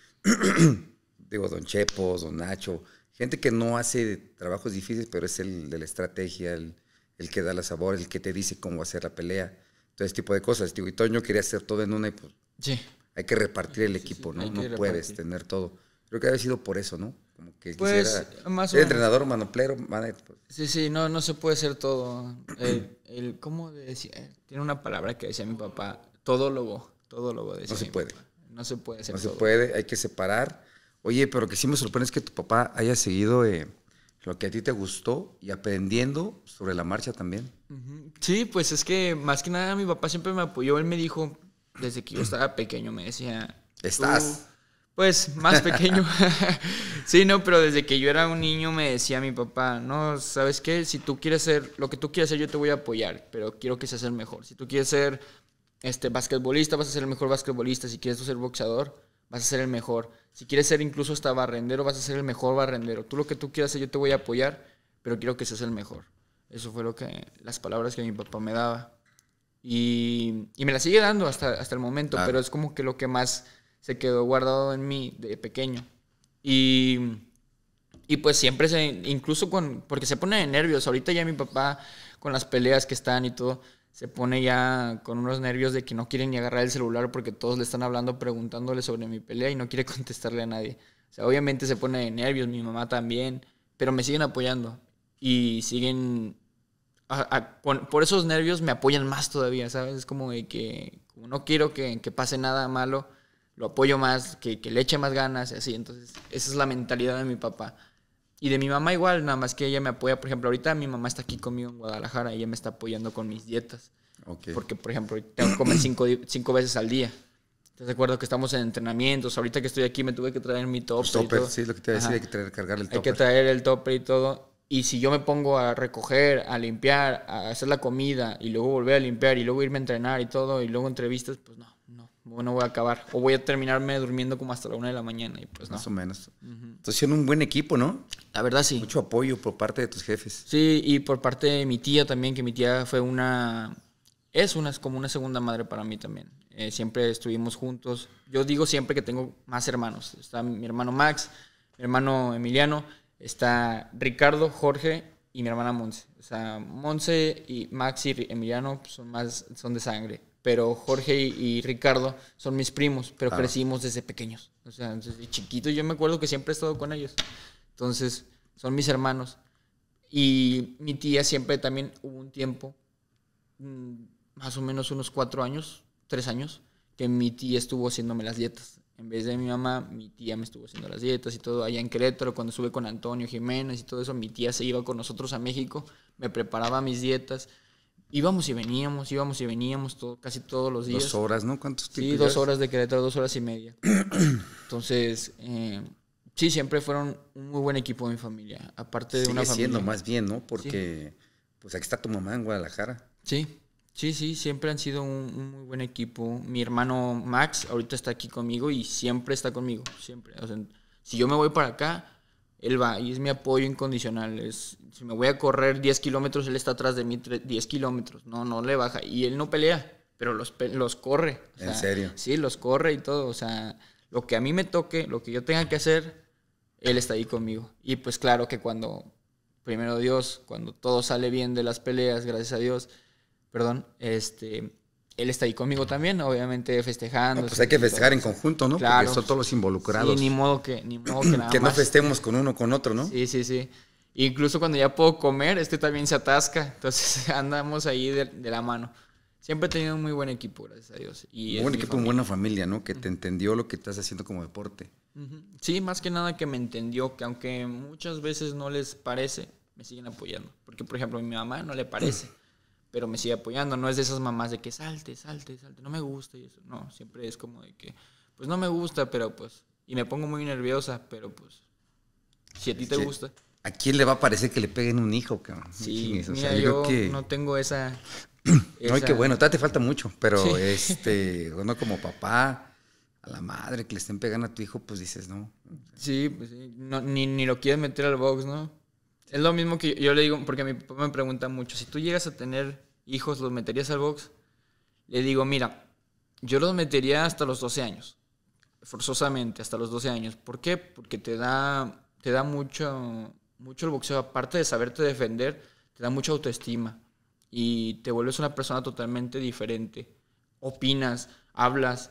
digo, don Chepo, don Nacho, gente que no hace trabajos difíciles, pero es el de la estrategia, el, el que da la sabor, el que te dice cómo hacer la pelea, todo ese tipo de cosas. Digo, y Toño quería hacer todo en una y pues sí. hay que repartir el equipo, ¿no? No puedes tener todo. Creo que ha sido por eso, ¿no? Como que pues, quisiera, más entrenador, manoplero, manet. Pues. Sí, sí, no, no se puede hacer todo. El, ¿Cómo decía? Tiene una palabra que decía mi papá, todólogo, todólogo. Decía no se puede. No se puede hacer. No se puede, hay que separar Oye, pero que sí me sorprende es que tu papá haya seguido eh, lo que a ti te gustó y aprendiendo sobre la marcha también. Sí, pues es que más que nada mi papá siempre me apoyó. Él me dijo, desde que yo estaba pequeño, me decía... Estás. Pues más pequeño. sí, no, pero desde que yo era un niño me decía mi papá, no, ¿sabes qué? Si tú quieres ser, lo que tú quieras ser, yo te voy a apoyar, pero quiero que seas el mejor. Si tú quieres ser este, basquetbolista, vas a ser el mejor basquetbolista. Si quieres ser boxeador, vas a ser el mejor. Si quieres ser incluso hasta barrendero, vas a ser el mejor barrendero. Tú lo que tú quieras yo te voy a apoyar, pero quiero que seas el mejor. Eso fue lo que, las palabras que mi papá me daba. Y, me las sigue dando hasta, hasta el momento, pero es como que lo que más se quedó guardado en mí de pequeño. Y, pues siempre incluso con, porque se pone nervios. Ahorita ya mi papá, con las peleas que están y todo, se pone ya con unos nervios de que no quieren ni agarrar el celular porque todos le están hablando preguntándole sobre mi pelea y no quiere contestarle a nadie. O sea, obviamente se pone de nervios, mi mamá también, pero me siguen apoyando y siguen... por, esos nervios me apoyan más todavía, ¿sabes? Es como de que no quiero que, que, pase nada malo, lo apoyo más, que, que le eche más ganas y así. Entonces, esa es la mentalidad de mi papá. Y de mi mamá igual, nada más que ella me apoya. Por ejemplo, ahorita mi mamá está aquí conmigo en Guadalajara y ella me está apoyando con mis dietas. Porque, por ejemplo, tengo que comer cinco, cinco veces al día. Te recuerdo que estamos en entrenamientos. Ahorita que estoy aquí me tuve que traer mi topper. Pues sí, lo que te iba hay que traer, cargar el topper. Hay que traer el topper y todo. Y si yo me pongo a recoger, a limpiar, a hacer la comida y luego volver a limpiar y luego irme a entrenar y todo y luego entrevistas, pues no, no, no voy a acabar. O voy a terminarme durmiendo como hasta la una de la mañana y pues no. Más o menos. Entonces un buen equipo, ¿no? La verdad sí. Mucho apoyo por parte de tus jefes. Sí, y por parte de mi tía también, que mi tía fue una... Es una, como una segunda madre para mí también. Eh, siempre estuvimos juntos. Yo digo siempre que tengo más hermanos. Está mi hermano Max, mi hermano Emiliano, está Ricardo, Jorge y mi hermana Monse. O sea, Monse y Max y Emiliano pues, son, más, son de sangre pero Jorge y, Ricardo son mis primos, pero crecimos desde pequeños. O sea, desde chiquitos yo me acuerdo que siempre he estado con ellos. Entonces, son mis hermanos. Y mi tía siempre también hubo un tiempo, mm, más o menos unos cuatro años, tres años, que mi tía estuvo haciéndome las dietas. En vez de mi mamá, mi tía me estuvo haciendo las dietas y todo. Allá en Querétaro, cuando sube con Antonio Jiménez y todo eso, mi tía se iba con nosotros a México, me preparaba mis dietas. Íbamos y veníamos, íbamos y veníamos todo, casi todos los días. Dos horas, ¿no? ¿Cuántos Sí, dos horas de Querétaro, dos horas y media. Entonces, eh, Sí, siempre fueron un muy buen equipo de mi familia. Aparte de una familia. siendo más bien, ¿no? Porque pues aquí está tu mamá en Guadalajara. Sí, sí, sí, siempre han sido un, muy buen equipo. Mi hermano Max ahorita está aquí conmigo y siempre está conmigo, siempre. O sea, si yo me voy para acá, él va y es mi apoyo incondicional. Es, si me voy a correr 10 kilómetros, él está atrás de mí 10 kilómetros. No, no le baja. Y él no pelea, pero los, los corre. ¿En serio? Sí, los corre y todo. O sea, lo que a mí me toque, lo que yo tenga que hacer él está ahí conmigo. Y pues claro que cuando, primero Dios, cuando todo sale bien de las peleas, gracias a Dios, perdón, este, él está ahí conmigo también, obviamente festejando. pues hay que festejar en conjunto, ¿no? Porque son todos los involucrados. ni modo que, ni modo que nada Que no festemos con uno con otro, ¿no? Sí, sí, sí. Incluso cuando ya puedo comer, este también se atasca. Entonces andamos ahí de la mano. Siempre he tenido un muy buen equipo, gracias a Dios. Y un buen equipo, una buena familia, ¿no? Que te entendió lo que estás haciendo como deporte. Sí, más que nada que me entendió, que aunque muchas veces no les parece, me siguen apoyando. Porque, por ejemplo, a mi mamá no le parece, pero me sigue apoyando. No es de esas mamás de que salte, salte, salte, no me gusta y eso. No, siempre es como de que, pues no me gusta, pero pues. Y me pongo muy nerviosa, pero pues. Si a ti te gusta. ¿A quién le va a parecer que le peguen un hijo, cabrón? Sí, o sea, yo, yo que... no tengo esa, Ay, qué bueno, te falta mucho, pero este, uno como papá, a la madre que le estén pegando a tu hijo, pues dices, no. Sí, pues ni, lo quieres meter al box, ¿no? Es lo mismo que yo, le digo, porque mi papá me pregunta mucho, si tú llegas a tener hijos, ¿los meterías al box? Le digo, mira, yo los metería hasta los 12 años, forzosamente, hasta los 12 años. ¿Por qué? Porque te da, te da mucho, mucho el boxeo, aparte de saberte defender, te da mucha autoestima y te vuelves una persona totalmente diferente. Opinas, hablas,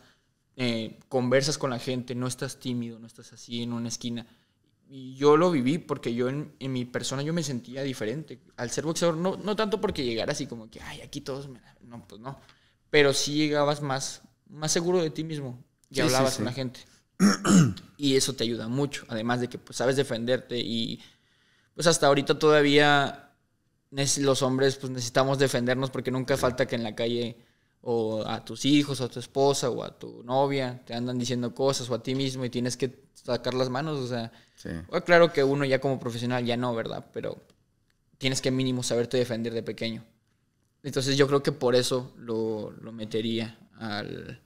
eh, conversas con la gente, no estás tímido, no estás así en una esquina. Y yo lo viví porque yo en, mi persona yo me sentía diferente. Al ser boxeador, no, no tanto porque llegar así como que, ay, aquí todos me... No, pues no. Pero sí llegabas más, más seguro de ti mismo y hablabas con la gente. y eso te ayuda mucho, además de que pues, sabes defenderte y pues hasta ahorita todavía los hombres pues necesitamos defendernos porque nunca falta que en la calle o a tus hijos o a tu esposa o a tu novia te andan diciendo cosas o a ti mismo y tienes que sacar las manos, o sea, ah, claro que uno ya como profesional ya no, ¿verdad? Pero tienes que mínimo saberte defender de pequeño. Entonces yo creo que por eso lo, metería al,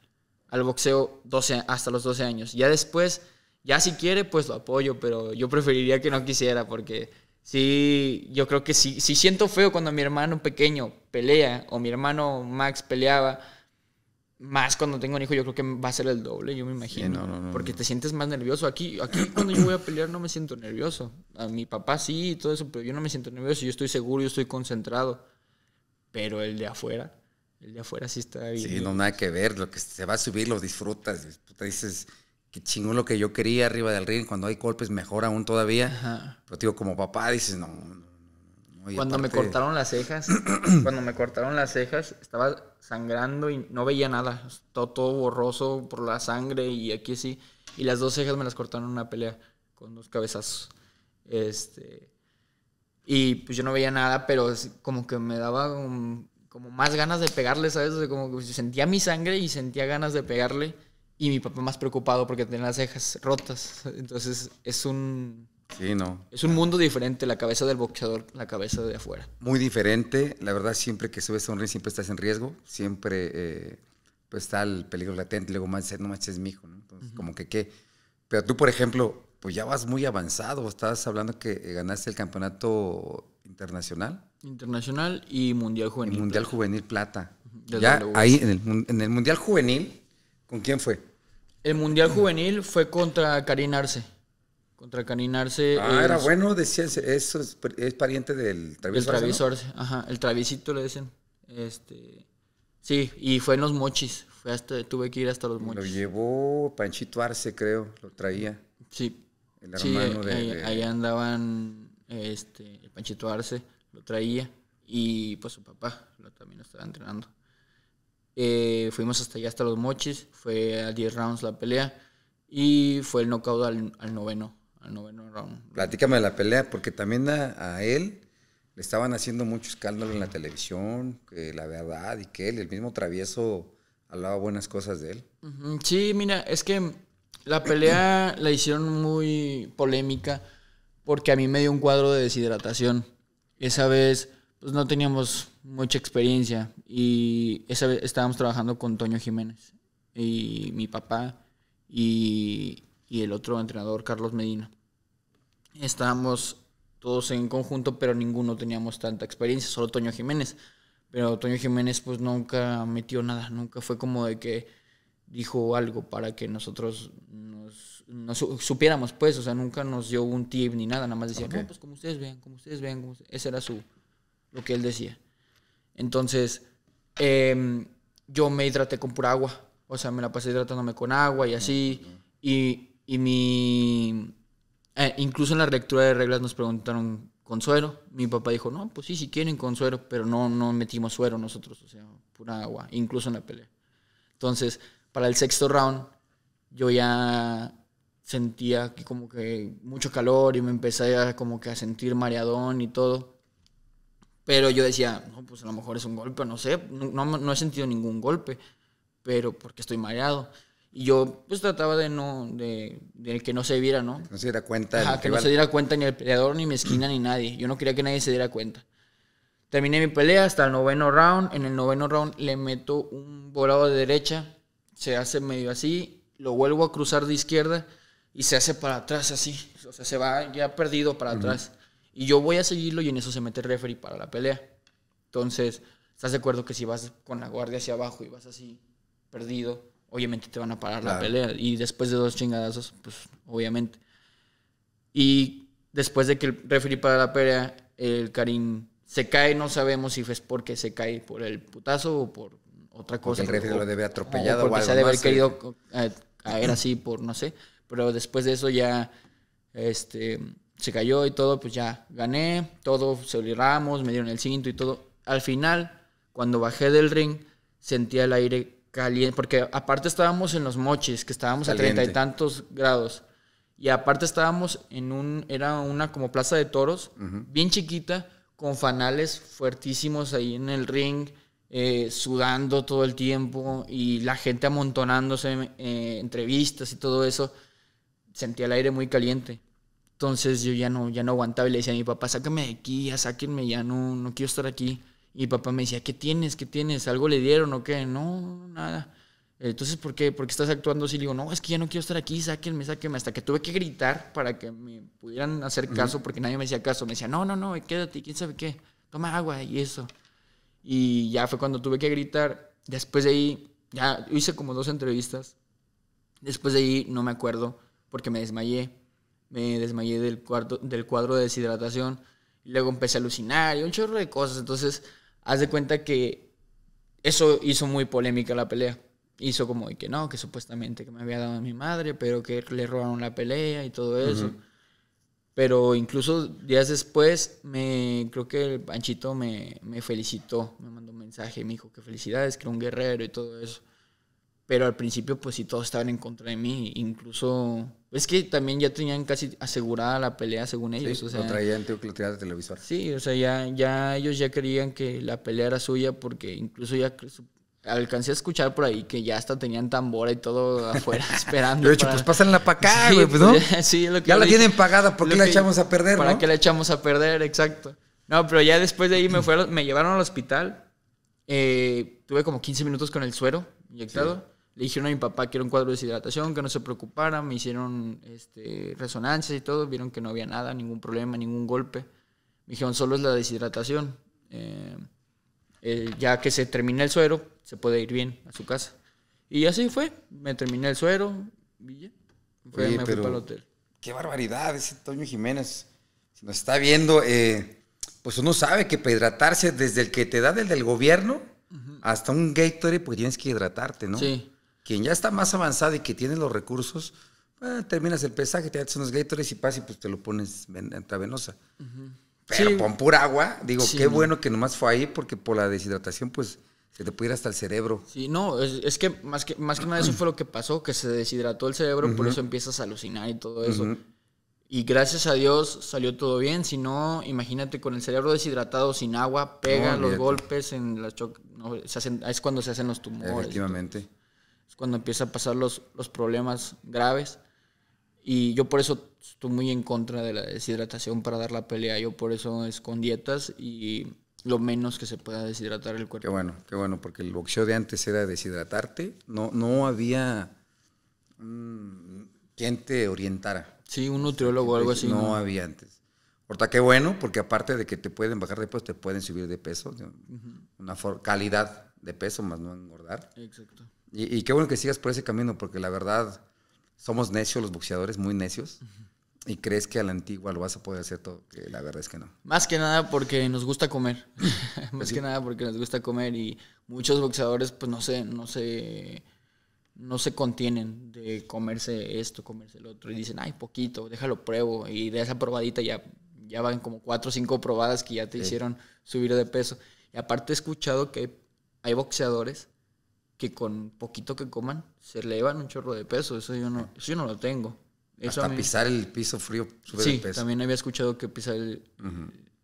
al boxeo 12, hasta los 12 años. Ya después, ya si quiere, pues lo apoyo, pero yo preferiría que no quisiera porque sí, yo creo que sí, siento feo cuando mi hermano pequeño pelea o mi hermano Max peleaba. Más cuando tengo un hijo, yo creo que va a ser el doble, yo me imagino. porque te sientes más nervioso. Aquí, aquí cuando yo voy a pelear no me siento nervioso. A mi papá sí y todo eso, pero yo no me siento nervioso. Yo estoy seguro, yo estoy concentrado. Pero el de afuera, el de afuera sí está bien. Sí, no, nada que ver. Lo que se va a subir lo disfrutas. te dices, Qué chingón lo que yo quería arriba del ring. Cuando hay golpes, mejor aún todavía. Pero digo, como papá, dices, no. cuando me cortaron las cejas, cuando me cortaron las cejas, estaba sangrando y no veía nada. Todo, todo borroso por la sangre y aquí sí. Y las dos cejas me las cortaron en una pelea con dos cabezazos. Este. Y pues yo no veía nada, pero como que me daba como más ganas de pegarle, ¿sabes? como que sentía mi sangre y sentía ganas de pegarle y mi papá más preocupado porque tenía las cejas rotas. Entonces es un... Sí, no. Es un mundo diferente, la cabeza del boxeador, la cabeza de afuera. Muy diferente, la verdad siempre que subes a un ring siempre estás en riesgo, siempre eh, pues está el peligro latente, luego más no manches mi hijo, ¿no? Entonces, como que qué. Pero tú, por ejemplo, pues ya vas muy avanzado, estabas hablando que eh, ganaste el campeonato internacional. Internacional y Mundial Juvenil. mundial Juvenil Plata. Ya e. ahí en el Mundial Juvenil, ¿con quién fue? El Mundial Juvenil fue contra Karin Arce. Contra Karin Arce. Ah, era bueno, decían, eso es, pariente del Travis Arce. El Arce, ajá, el Travisito le dicen. Este, sí, y fue en los mochis. Fue hasta, tuve que ir hasta los mochis. Lo llevó Panchito Arce, creo, lo traía. Sí. El hermano eh, de, ahí, andaban, este, el Panchito Arce lo traía y pues su papá lo, también lo estaba entrenando. Eh, fuimos hasta allá, hasta los mochis. Fue a 10 rounds la pelea. Y fue el knockout al, al noveno, al noveno round. Platícame de la pelea, porque también a, él le estaban haciendo mucho escándalo en la televisión, que la verdad y que él, el mismo travieso, hablaba buenas cosas de él. Sí, mira, es que la pelea la hicieron muy polémica porque a mí me dio un cuadro de deshidratación. Esa vez pues no teníamos mucha experiencia y esa vez estábamos trabajando con Toño Jiménez y mi papá y, el otro entrenador, Carlos Medina. Estábamos todos en conjunto, pero ninguno teníamos tanta experiencia, solo Toño Jiménez. Pero Toño Jiménez pues nunca metió nada, nunca fue como de que dijo algo para que nosotros nos, supiéramos, pues, o sea, nunca nos dio un tip ni nada, nada más decía, pues como ustedes vean, como ustedes vean, ese era su, lo que él decía. Entonces, em, yo me hidraté con pura agua. O sea, me la pasé hidratándome con agua y así. Y, y mi... Eh, incluso en la lectura de reglas nos preguntaron con suero. Mi papá dijo, no, pues sí, si quieren con suero, pero no, no metimos suero nosotros, o sea, pura agua, incluso en la pelea. Entonces, para el sexto round, yo ya sentía como que mucho calor y me empecé como que a sentir mareadón y todo. Pero yo decía, no, pues a lo mejor es un golpe, no sé, no, he sentido ningún golpe, pero porque estoy mareado. Y yo pues trataba de no, de, que no se viera, ¿no? Que no se diera cuenta. que no se diera cuenta ni el peleador, ni mi esquina, ni nadie. Yo no quería que nadie se diera cuenta. Terminé mi pelea hasta el noveno round. En el noveno round le meto un volado de derecha, se hace medio así, lo vuelvo a cruzar de izquierda y se hace para atrás así. O sea, se va ya perdido para atrás. Y yo voy a seguirlo y en eso se mete el referee para la pelea. Entonces, ¿estás de acuerdo que si vas con la guardia hacia abajo y vas así, perdido, obviamente te van a parar la pelea? Y después de dos chingadazos, pues obviamente. Y después de que el referee para la pelea, el Karim se cae, no sabemos si es porque se cae por el putazo o por otra cosa. el referee lo debe atropellado o, porque o debe haber querido eh, caer así por no sé. Pero después de eso ya este se cayó y todo, pues ya gané, todo, se ramos me dieron el cinto y todo. Al final, cuando bajé del ring, sentía el aire caliente, porque aparte estábamos en los moches, que estábamos a treinta y tantos grados. Y aparte estábamos en un, era una como plaza de toros, bien chiquita, con fanales fuertísimos ahí en el ring, eh, sudando todo el tiempo y la gente amontonándose, en eh, entrevistas y todo eso. Sentía el aire muy caliente. Entonces yo ya no, ya no aguantaba y le decía a mi papá, sácame de aquí, ya sáquenme, ya no, no quiero estar aquí. Y mi papá me decía, ¿qué tienes? ¿Qué tienes? ¿Algo le dieron o qué? No, nada. Entonces, ¿por qué? estás actuando así? Le digo, no, es que ya no quiero estar aquí, sáquenme, sáquenme. Hasta que tuve que gritar para que me pudieran hacer caso, porque nadie me hacía caso. Me decía, no, no, no, eh, quédate, quién sabe qué. Toma agua y eso. Y ya fue cuando tuve que gritar. Después de ahí, ya hice como dos entrevistas. Después de ahí, no me acuerdo, porque me desmayé me desmayé del, cuarto, del cuadro de deshidratación, y luego empecé a alucinar y un chorro de cosas. Entonces, haz de cuenta que eso hizo muy polémica la pelea. Hizo como que no, que supuestamente que me había dado a mi madre, pero que le robaron la pelea y todo eso. Pero incluso días después, me, creo que el Panchito me, me felicitó, me mandó un mensaje, me dijo que felicidades, que era un guerrero y todo eso. Pero al principio, pues sí, todos estaban en contra de mí. Incluso. Es que también ya tenían casi asegurada la pelea según ellos. Sí, o sea, lo traían de televisor. Sí, o sea, ya, ya ellos ya creían que la pelea era suya porque incluso ya alcancé a escuchar por ahí que ya hasta tenían tambora y todo afuera esperando. de hecho, pues pásenla para acá, güey, pues, pues, ¿no? sí, lo que ya la tienen pagada, ¿por qué la echamos a perder? ¿Para qué la echamos a perder? Exacto. No, pero ya después de ahí me, fueron, me llevaron al hospital. Eh, tuve como 15 minutos con el suero inyectado le dijeron a mi papá que era un cuadro de deshidratación, que no se preocupara, me hicieron este, resonancias y todo, vieron que no había nada, ningún problema, ningún golpe. Me dijeron, solo es la deshidratación. Eh, eh, ya que se termina el suero, se puede ir bien a su casa. Y así fue, me terminé el suero, y Fue, me fui para el hotel. Qué barbaridad ese Toño Jiménez. Si nos está viendo, eh, pues uno sabe que para hidratarse desde el que te da del, del gobierno hasta un Gatorade, pues tienes que hidratarte, ¿no? Sí. Quien ya está más avanzado y que tiene los recursos, eh, terminas el pesaje, te haces unos Gatorades y pasas y pues te lo pones intravenosa. Uh Pero con pura agua, digo, qué bueno que nomás fue ahí porque por la deshidratación, pues se te pudiera hasta el cerebro. Sí, no, es, que, más que más que nada eso fue lo que pasó, que se deshidrató el cerebro, por eso empiezas a alucinar y todo eso. Y gracias a Dios salió todo bien, si no, imagínate con el cerebro deshidratado, sin agua, pegan los golpes, en la no, es cuando se hacen los tumores. Efectivamente cuando empieza a pasar los, los problemas graves. Y yo por eso estoy muy en contra de la deshidratación para dar la pelea. Yo por eso es con dietas y lo menos que se pueda deshidratar el cuerpo. Qué bueno, qué bueno, porque el boxeo de antes era deshidratarte. No, no había mm, quien te orientara. Sí, un nutriólogo o algo así. No, había antes. Ahorita qué bueno, porque aparte de que te pueden bajar de peso, te pueden subir de peso. Una calidad de peso más no engordar. Exacto. Y, qué bueno que sigas por ese camino, porque la verdad, somos necios los boxeadores, muy necios. Y crees que a la antigua lo vas a poder hacer todo, que la verdad es que no. Más que nada porque nos gusta comer. Pues Más que nada porque nos gusta comer y muchos boxeadores pues no se, no se, no se contienen de comerse esto, comerse el otro. Y dicen, ay, poquito, déjalo pruebo. Y de esa probadita ya, ya van como cuatro o cinco probadas que ya te hicieron subir de peso. Y aparte he escuchado que hay boxeadores que con poquito que coman se elevan un chorro de peso. Eso yo no, eso no lo tengo. Hasta pisar el piso frío sube de peso. también había escuchado que pisar el.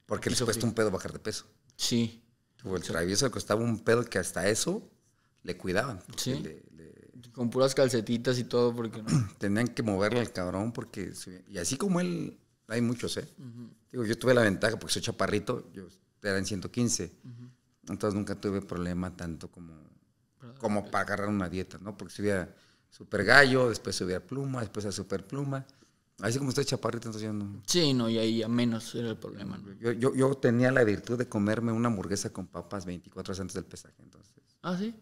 Porque les cuesta un pedo bajar de peso. Sí. el travieso le costaba un pedo que hasta eso le cuidaban. Sí. Con puras calcetitas y todo, porque no. Tenían que moverle al cabrón, porque. Y así como él, hay muchos, ¿eh? Digo, yo tuve la ventaja, porque soy chaparrito, yo era en 115. Entonces nunca tuve problema tanto como como para agarrar una dieta, ¿no? Porque subía super gallo, después subía pluma, después a super pluma. Así como estoy chaparrito, entonces yo no. Sí, no, y ahí a menos era el problema. Yo, yo, tenía la virtud de comerme una hamburguesa con papas 24 horas antes del pesaje, entonces. Ah, sí.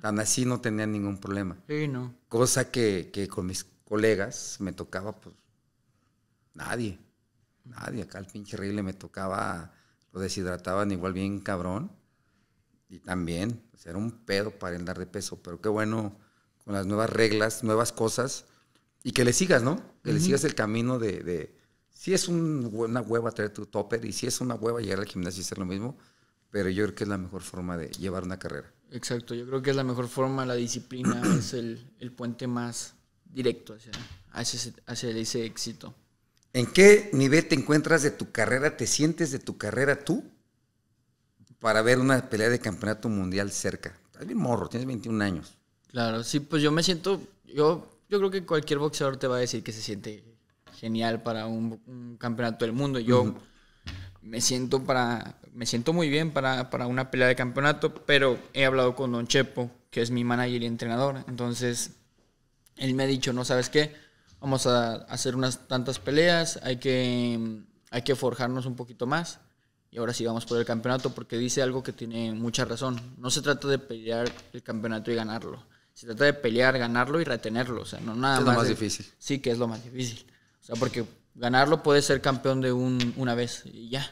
Tan así no tenía ningún problema. Sí, no. Cosa que, que con mis colegas me tocaba, pues, nadie. Nadie. Acá el pinche rey le me tocaba, lo deshidrataban igual bien cabrón y también ser un pedo para andar de peso, pero qué bueno con las nuevas reglas, nuevas cosas y que le sigas, ¿no? Que le sigas el camino de, si es una hueva traer tu topper y si es una hueva llegar al gimnasio y hacer lo mismo, pero yo creo que es la mejor forma de llevar una carrera. Exacto, yo creo que es la mejor forma, la disciplina es el, puente más directo hacia, hacia, ese, hacia ese éxito. ¿En qué nivel te encuentras de tu carrera? ¿Te sientes de tu carrera tú? para ver una pelea de campeonato mundial cerca. Es morro, tienes 21 años. Claro, sí, pues yo me siento, yo, yo creo que cualquier boxeador te va a decir que se siente genial para un, campeonato del mundo. Yo me siento para, me siento muy bien para, una pelea de campeonato, pero he hablado con Don Chepo, que es mi manager y entrenador. Entonces, él me ha dicho, no sabes qué, vamos a hacer unas tantas peleas, hay que, hay que forjarnos un poquito más y ahora sí vamos por el campeonato, porque dice algo que tiene mucha razón. No se trata de pelear el campeonato y ganarlo. Se trata de pelear, ganarlo y retenerlo. sea, no nada es más. lo más difícil. Sí, que es lo más difícil. O sea, porque ganarlo puede ser campeón de un, una vez y ya.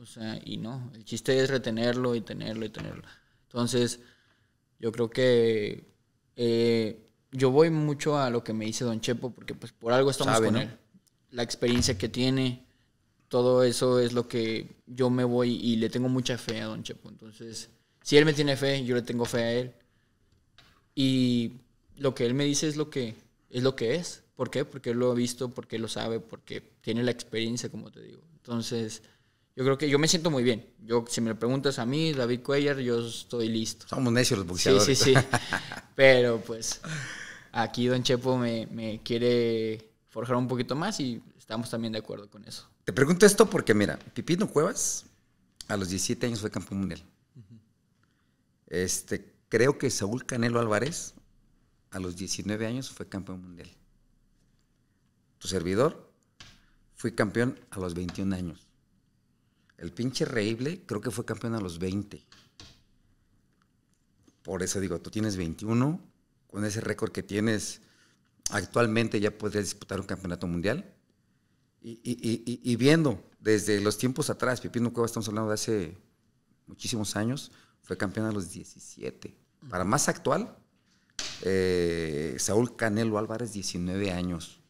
O sea, y no. El chiste es retenerlo y tenerlo y tenerlo. Entonces, yo creo que eh, yo voy mucho a lo que me dice Don Chepo, porque pues por algo estamos con él. La experiencia que tiene, todo eso es lo que yo me voy y le tengo mucha fe a Don Chepo. Entonces, si él me tiene fe, yo le tengo fe a él. Y lo que él me dice es lo que es. Lo ¿Por qué? Porque él lo ha visto, porque lo sabe, porque tiene la experiencia, como te digo. Entonces, yo creo que yo me siento muy bien. Yo, si me lo preguntas a mí, David Cuellar, yo estoy listo. Somos necios los boxeadores. Sí, sí, sí. Pero pues aquí Don Chepo me quiere forjar un poquito más y estamos también de acuerdo con eso. Te pregunto esto porque, mira, Pipino Cuevas a los 17 años fue campeón mundial. Este, creo que Saúl Canelo Álvarez a los 19 años fue campeón mundial. Tu servidor fui campeón a los 21 años. El pinche Reible creo que fue campeón a los 20. Por eso digo, tú tienes 21, con ese récord que tienes, actualmente ya podrías disputar un campeonato mundial y, viendo desde los tiempos atrás, Pepino Cueva, estamos hablando de hace muchísimos años, fue campeón a los 17. Para más actual, eh, Saúl Canelo Álvarez, 19 años,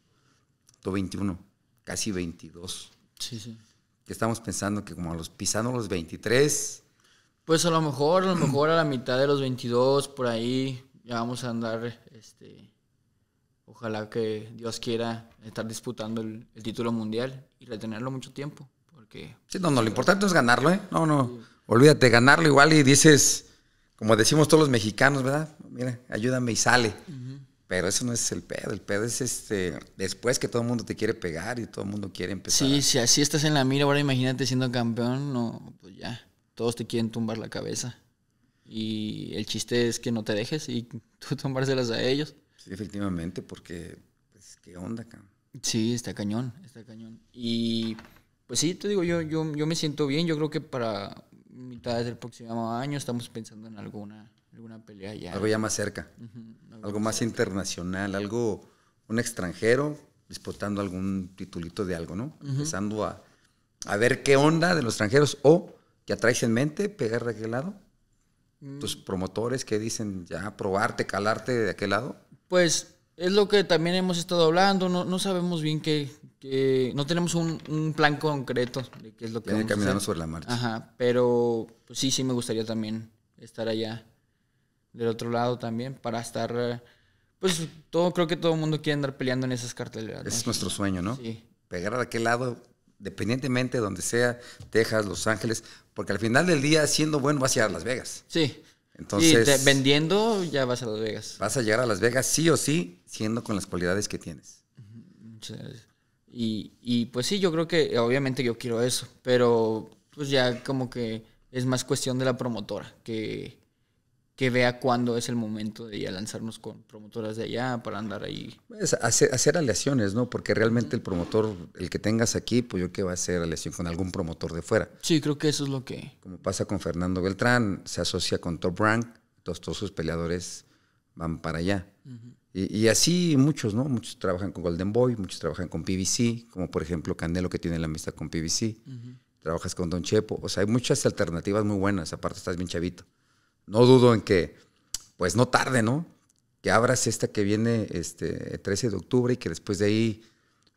21, casi 22. Sí, sí. Estamos pensando que como a los pisando los 23. Pues a lo mejor, a lo mejor a la mitad de los 22, por ahí, ya vamos a andar este, ojalá que Dios quiera estar disputando el, título mundial y retenerlo mucho tiempo. Porque, sí, no, no, lo importante es ganarlo, ¿eh? No, no, olvídate, ganarlo igual y dices, como decimos todos los mexicanos, ¿verdad? Mira, ayúdame y sale. Pero eso no es el pedo, el pedo es este, después que todo el mundo te quiere pegar y todo el mundo quiere empezar. Sí, si así estás en la mira, ahora imagínate siendo campeón, no, pues ya, todos te quieren tumbar la cabeza. Y el chiste es que no te dejes y tú tumbárselas a ellos efectivamente, porque, pues, ¿qué onda, acá? Sí, está cañón, está cañón. Y, pues sí, te digo, yo, yo, yo me siento bien. Yo creo que para mitad del próximo año estamos pensando en alguna, alguna pelea ya. Algo ya más cerca. algo, más internacional, algo, un extranjero disputando algún titulito de algo, ¿no? Empezando a, ver qué onda de los extranjeros o ya traes en mente pegar de aquel lado. Mm. Tus promotores que dicen ya probarte, calarte de aquel lado pues es lo que también hemos estado hablando, no, no sabemos bien qué, que no tenemos un, plan concreto de qué es lo que vamos a hacer. sobre la marcha. Ajá, pero pues sí, sí me gustaría también estar allá del otro lado también para estar pues todo creo que todo el mundo quiere andar peleando en esas carteleras. Ese es nuestro sueño, ¿no? Sí. Pegar a aquel lado dependientemente de donde sea, Texas, Los Ángeles, porque al final del día siendo bueno va a Las Vegas. Sí. Entonces, vendiendo ya vas a Las Vegas. Vas a llegar a Las Vegas sí o sí, siendo con las cualidades que tienes. Y, y pues sí, yo creo que eh, obviamente yo quiero eso, pero pues ya como que es más cuestión de la promotora, que, que vea cuándo es el momento de ya lanzarnos con promotoras de allá para andar ahí. Pues, hacer, aleaciones, ¿no? Porque realmente el promotor, el que tengas aquí, pues yo que va a hacer aleación con algún promotor de fuera. Sí, creo que eso es lo que. Como pasa con Fernando Beltrán, se asocia con Top Rank, todos, sus peleadores van para allá. y, así muchos, ¿no? Muchos trabajan con Golden Boy, muchos trabajan con PBC, como por ejemplo Candelo que tiene la amistad con PBC. Trabajas con Don Chepo, o sea, hay muchas alternativas muy buenas, aparte estás bien chavito no dudo en que, pues no tarde, ¿no? Que abras esta que viene este, 13 de octubre y que después de ahí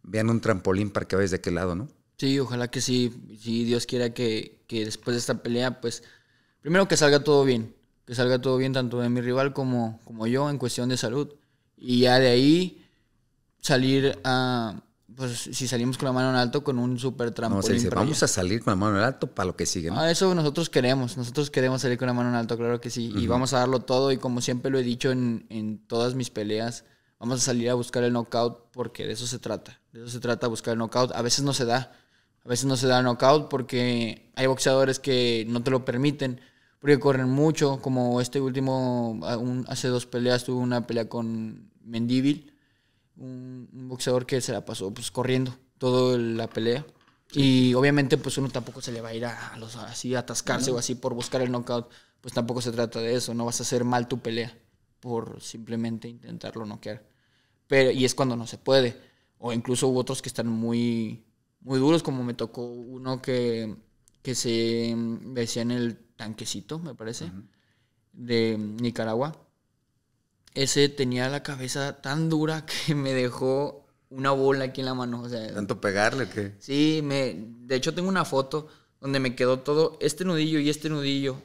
vean un trampolín para que vayas de aquel lado, ¿no? Sí, ojalá que sí, si Dios quiera que, después de esta pelea, pues primero que salga todo bien, que salga todo bien tanto de mi rival como, como yo en cuestión de salud. Y ya de ahí salir a pues si salimos con la mano en alto con un super trampolín. vamos a salir con la mano en alto para lo que sigue. Ah, eso nosotros queremos, nosotros queremos salir con la mano en alto, claro que sí. Y vamos a darlo todo y como siempre lo he dicho en, todas mis peleas, vamos a salir a buscar el knockout porque de eso se trata, de eso se trata buscar el knockout. A veces no se da, a veces no se da el knockout porque hay boxeadores que no te lo permiten. Porque corren mucho, como este último, hace dos peleas tuve una pelea con Mendívil, un, boxeador que se la pasó pues corriendo toda la pelea. Y obviamente pues uno tampoco se le va a ir a, los así atascarse o así por buscar el knockout, pues tampoco se trata de eso, no vas a hacer mal tu pelea por simplemente intentarlo noquear. Pero y es cuando no se puede o incluso hubo otros que están muy muy duros como me tocó uno que que se mm, decía en el tanquecito, me parece, de Nicaragua ese tenía la cabeza tan dura que me dejó una bola aquí en la mano. O sea, ¿Tanto pegarle que Sí, me, de hecho tengo una foto donde me quedó todo este nudillo y este nudillo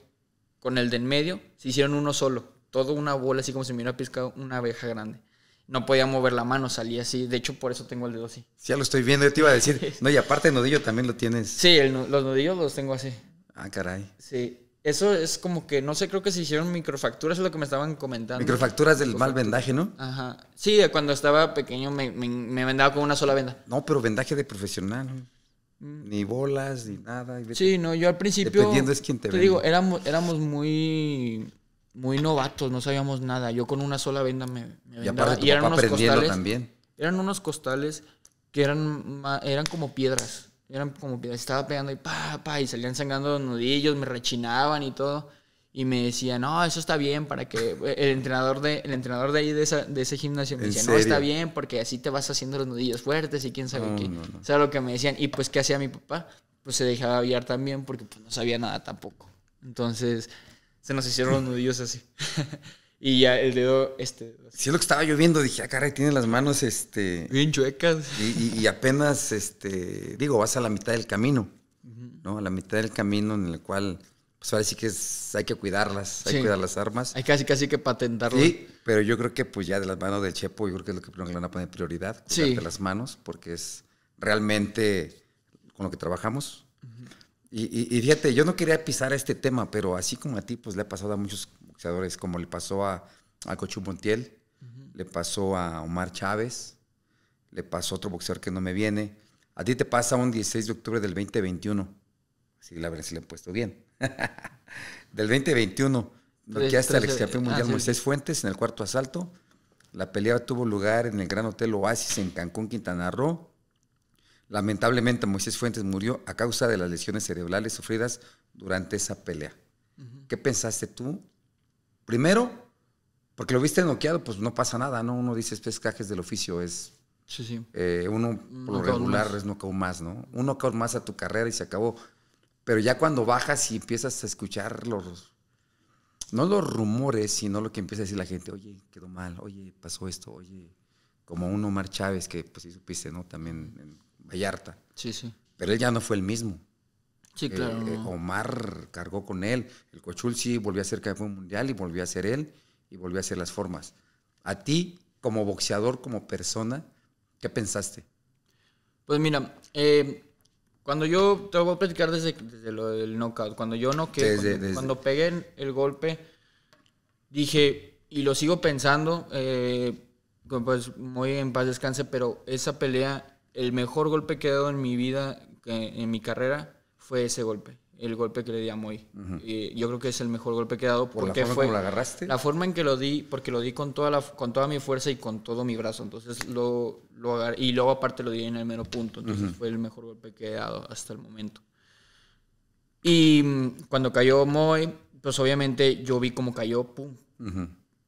con el de en medio, se hicieron uno solo, todo una bola así como si me hubiera piscado una abeja grande. No podía mover la mano, salía así. De hecho, por eso tengo el dedo así. Sí, ya lo estoy viendo, yo te iba a decir. No, y aparte el nudillo también lo tienes. Sí, los nudillos los tengo así. Ah, caray. Sí, eso es como que, no sé, creo que se hicieron microfacturas, es lo que me estaban comentando. ¿Microfacturas del mal vendaje, ¿no? Ajá. Sí, cuando estaba pequeño me, vendaba con una sola venda. No, pero vendaje de profesional. Mm. Ni bolas, ni nada. sí, no, yo al principio. Dependiendo es quien te Te digo, éramos, éramos muy. Muy novatos, no sabíamos nada. Yo con una sola venda me, vendaba. Y, eran unos costales. También. Eran unos costales que eran, eran como piedras era como que estaba pegando y papá y salían sangrando los nudillos, me rechinaban y todo. Y me decía, no, eso está bien para que el entrenador de, el entrenador de ahí de, ese gimnasio me decía, no, está bien porque así te vas haciendo los nudillos fuertes y quién sabe qué. O sea, lo que me decían. Y pues, ¿qué hacía mi papá? Pues se dejaba aviar también porque pues, no sabía nada tampoco. Entonces, se nos hicieron los nudillos así. Y ya el dedo, este. Sí, lo que estaba lloviendo dije, ah, caray, tiene las manos, este. Bien chuecas. Y, apenas, este. Digo, vas a la mitad del camino, ¿no? A la mitad del camino en el cual, pues ahora sí que hay que cuidarlas, hay que cuidar las armas. Hay casi, casi que patentarlo. Sí, pero yo creo que, pues ya de las manos del Chepo, yo creo que es lo que primero le van a poner prioridad, cuidarte las manos, porque es realmente con lo que trabajamos. Y, y, fíjate, yo no quería pisar este tema, pero así como a ti, pues le ha pasado a muchos como le pasó a, a Montiel, le pasó a Omar Chávez, le pasó a otro boxeador que no me viene. A ti te pasa un 16 de octubre del 2021. Si la verdad, si le he puesto bien. del 2021, hasta el ex mundial ah, Moisés Fuentes en el cuarto asalto. La pelea tuvo lugar en el Gran Hotel Oasis en Cancún, Quintana Roo. Lamentablemente, Moisés Fuentes murió a causa de las lesiones cerebrales sufridas durante esa pelea. ¿Qué pensaste tú Primero, porque lo viste noqueado, pues no pasa nada, ¿no? Uno dice, es cajes del oficio, es... Sí, sí. Eh, uno, por lo regular, más. es más, ¿no? Uno knockout más a tu carrera y se acabó. Pero ya cuando bajas y empiezas a escuchar los... No los rumores, sino lo que empieza a decir la gente, oye, quedó mal, oye, pasó esto, oye... Como un Omar Chávez, que pues sí supiste, ¿no? También en Vallarta. Sí, sí. Pero él ya no fue el mismo. Eh, eh, claro. Omar cargó con él. El Cochul sí volvió a ser campeón mundial y volvió a ser él y volvió a hacer las formas. A ti, como boxeador, como persona, ¿qué pensaste? Pues mira, eh, cuando yo, te voy a platicar desde, desde lo knockout, cuando yo noqué, cuando, pegué el golpe, dije, y lo sigo pensando, pues muy en paz descanse, pero esa pelea, el mejor golpe que he dado en mi vida, en mi carrera, fue ese golpe, el golpe que le di a Moy. yo creo que es el mejor golpe que he dado. ¿Por porque la forma fue, lo agarraste? La forma en que lo di, porque lo di con toda, la, con toda mi fuerza y con todo mi brazo. Entonces lo, lo agarré, y luego aparte lo di en el mero punto. Entonces fue el mejor golpe que he dado hasta el momento. Y mm, cuando cayó Moy, pues obviamente yo vi cómo cayó, pum.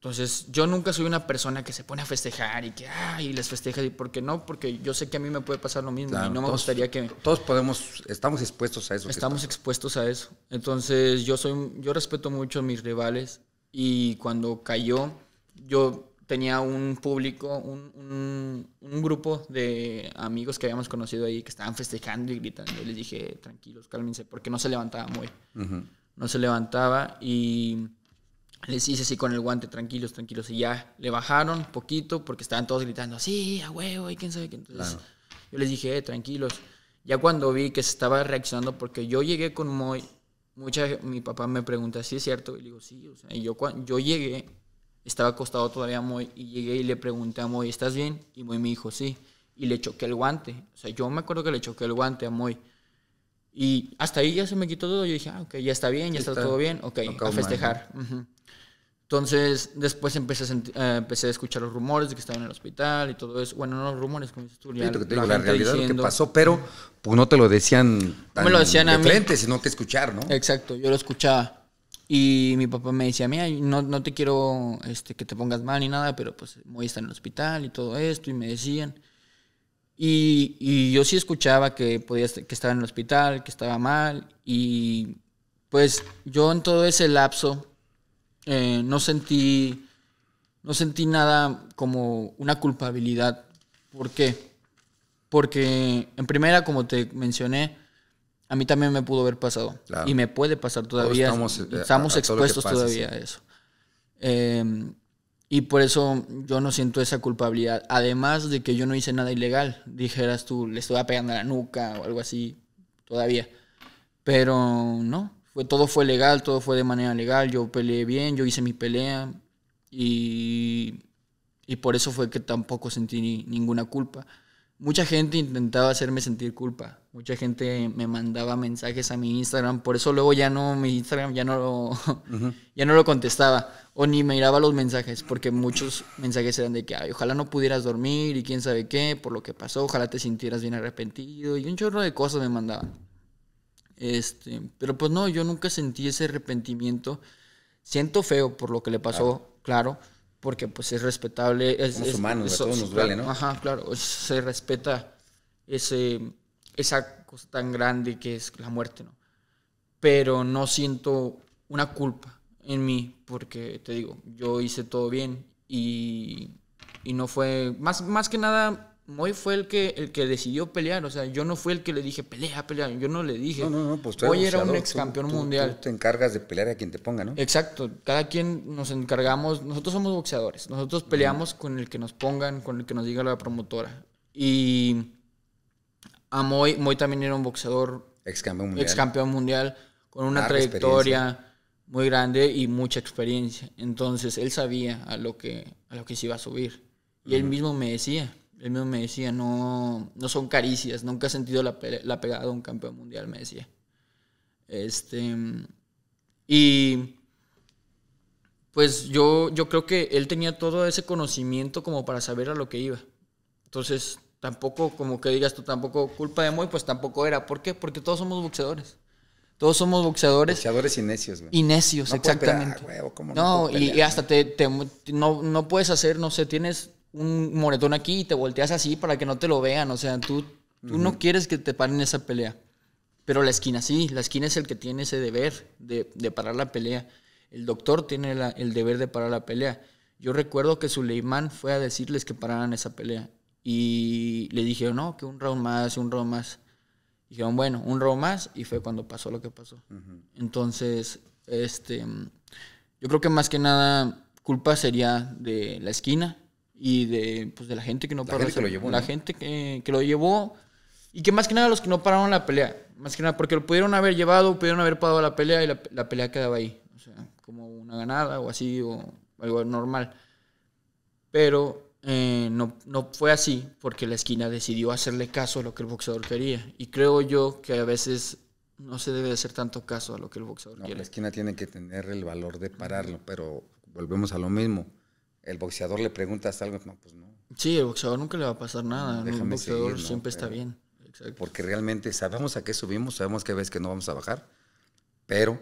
Entonces, yo nunca soy una persona que se pone a festejar y que, ay, les festeja. ¿Y por qué no? Porque yo sé que a mí me puede pasar lo mismo y no me gustaría que... Todos podemos, estamos expuestos a eso. Estamos expuestos a eso. Entonces, yo, soy, yo respeto mucho a mis rivales y cuando cayó, yo tenía un público, un, grupo de amigos que habíamos conocido ahí que estaban festejando y gritando. Yo les dije, tranquilos, cálmense, porque no se levantaba muy. No se levantaba y les hice así con el guante, tranquilos, tranquilos. Y ya le bajaron poquito porque estaban todos gritando, sí, a huevo, y quién sabe qué. Entonces yo les dije, eh, tranquilos. Ya cuando vi que se estaba reaccionando, porque yo llegué con Moy, mucha, mi papá me pregunta, ¿sí es cierto? Y le digo, sí. yo, yo llegué, estaba acostado todavía Moy, y llegué y le pregunté a Moy, ¿estás bien? Y Moy me dijo, sí. Y le choqué el guante. O sea, yo me acuerdo que le choqué el guante a Moy. Y hasta ahí ya se me quitó todo. Yo dije, ah, ok, ya está bien, ya está, todo bien, ok, a festejar. Entonces, después empecé a, eh, empecé a escuchar los rumores de que estaba en el hospital y todo eso. Bueno, no los rumores, como dices tú, la, realidad diciendo, lo que pasó, pero pues no te lo decían tan lo de frente, sino que escuchar, ¿no? Exacto, yo lo escuchaba. Y mi papá me decía, mira, no, no te quiero este, que te pongas mal ni nada, pero pues voy a estar en el hospital y todo esto. Y me decían. Y, yo sí escuchaba que, podía, que estaba en el hospital, que estaba mal. Y pues yo en todo ese lapso eh, no sentí. No sentí nada como una culpabilidad. ¿Por qué? Porque en primera, como te mencioné, a mí también me pudo haber pasado. Y me puede pasar todavía. estamos, eh, expuestos todavía a eso. Em, y por eso yo no siento esa culpabilidad. Además de que yo no hice nada ilegal. Dijeras tú, le estaba pegando a la nuca o algo así todavía. Pero no todo fue legal, todo fue de manera legal, yo peleé bien, yo hice mi pelea y, y por eso fue que tampoco sentí ninguna culpa. Mucha gente intentaba hacerme sentir culpa, mucha gente me mandaba mensajes a mi Instagram, por eso luego ya no, mi Instagram ya no lo, ya no lo contestaba o ni miraba los mensajes, porque muchos mensajes eran de que ojalá no pudieras dormir y quién sabe qué, por lo que pasó, ojalá te sintieras bien arrepentido y un chorro de cosas me mandaban. Este, pero pues no, yo nunca sentí ese arrepentimiento. Siento feo por lo que le pasó, claro, porque pues es respetable. Es, Somos es, humanos, a todos nos duele, ¿no? Ajá, claro, se respeta ese, esa cosa tan grande que es la muerte, ¿no? Pero no siento una culpa en mí, porque te digo, yo hice todo bien y, no fue, más, más que nada Moy fue el que, el que decidió pelear, o sea, yo no fui el que le dije, pelea, pelea, yo no le dije. No, no, no, Moy pues era un ex campeón mundial. Tú te encargas de pelear a quien te ponga, ¿no? Exacto, cada quien nos encargamos, nosotros somos boxeadores, nosotros peleamos con el que nos pongan, con el que nos diga la promotora. Y a Moy, Moy también era un boxeador. Ex campeón mundial. con una trayectoria muy grande y mucha experiencia. Entonces él sabía a lo que, a lo que se iba a subir. Y él mismo me decía él mismo me decía, no, no son caricias, nunca he sentido la, pegada de un campeón mundial, me decía. Este, y pues yo, yo creo que él tenía todo ese conocimiento como para saber a lo que iba. Entonces, tampoco, como que digas tú, tampoco culpa de Moy, pues tampoco era. ¿Por qué? Porque todos somos boxeadores. Todos somos boxeadores. Boxeadores y necios, Y necios, exactamente. no, y, hasta te, no, no, puedes hacer, no sé, tienes un moretón aquí y te volteas así para que no te lo vean. O sea, tú, tú no quieres que te paren esa pelea. Pero la esquina sí, la esquina es el que tiene ese deber de, parar la pelea. El doctor tiene el deber de parar la pelea. Yo recuerdo que Suleiman fue a decirles que pararan esa pelea. Y le dijeron, no, que un round más, un round más. Dijeron, bueno, un round más. Y fue cuando pasó lo que pasó. Entonces, este, yo creo que más que nada culpa sería de la esquina y de, pues, de la gente que no lo llevó, la gente que, lo llevó y que más que nada los que no pararon la pelea. Más que nada porque lo pudieron haber llevado, pudieron haber parado la pelea y la, pelea quedaba ahí. como una ganada o así o algo normal. Pero eh, no, no fue así porque la esquina decidió hacerle caso a lo que el boxeador quería. Y creo yo que a veces no se debe hacer tanto caso a lo que el boxeador quiere. La esquina tiene que tener el valor de pararlo, pero volvemos a lo mismo el boxeador le preguntas algo, pues no. Sí, el boxeador nunca le va a pasar nada, Déjame el boxeador siempre está bien. Exacto. Porque realmente sabemos a qué subimos, sabemos que ves que no vamos a bajar, pero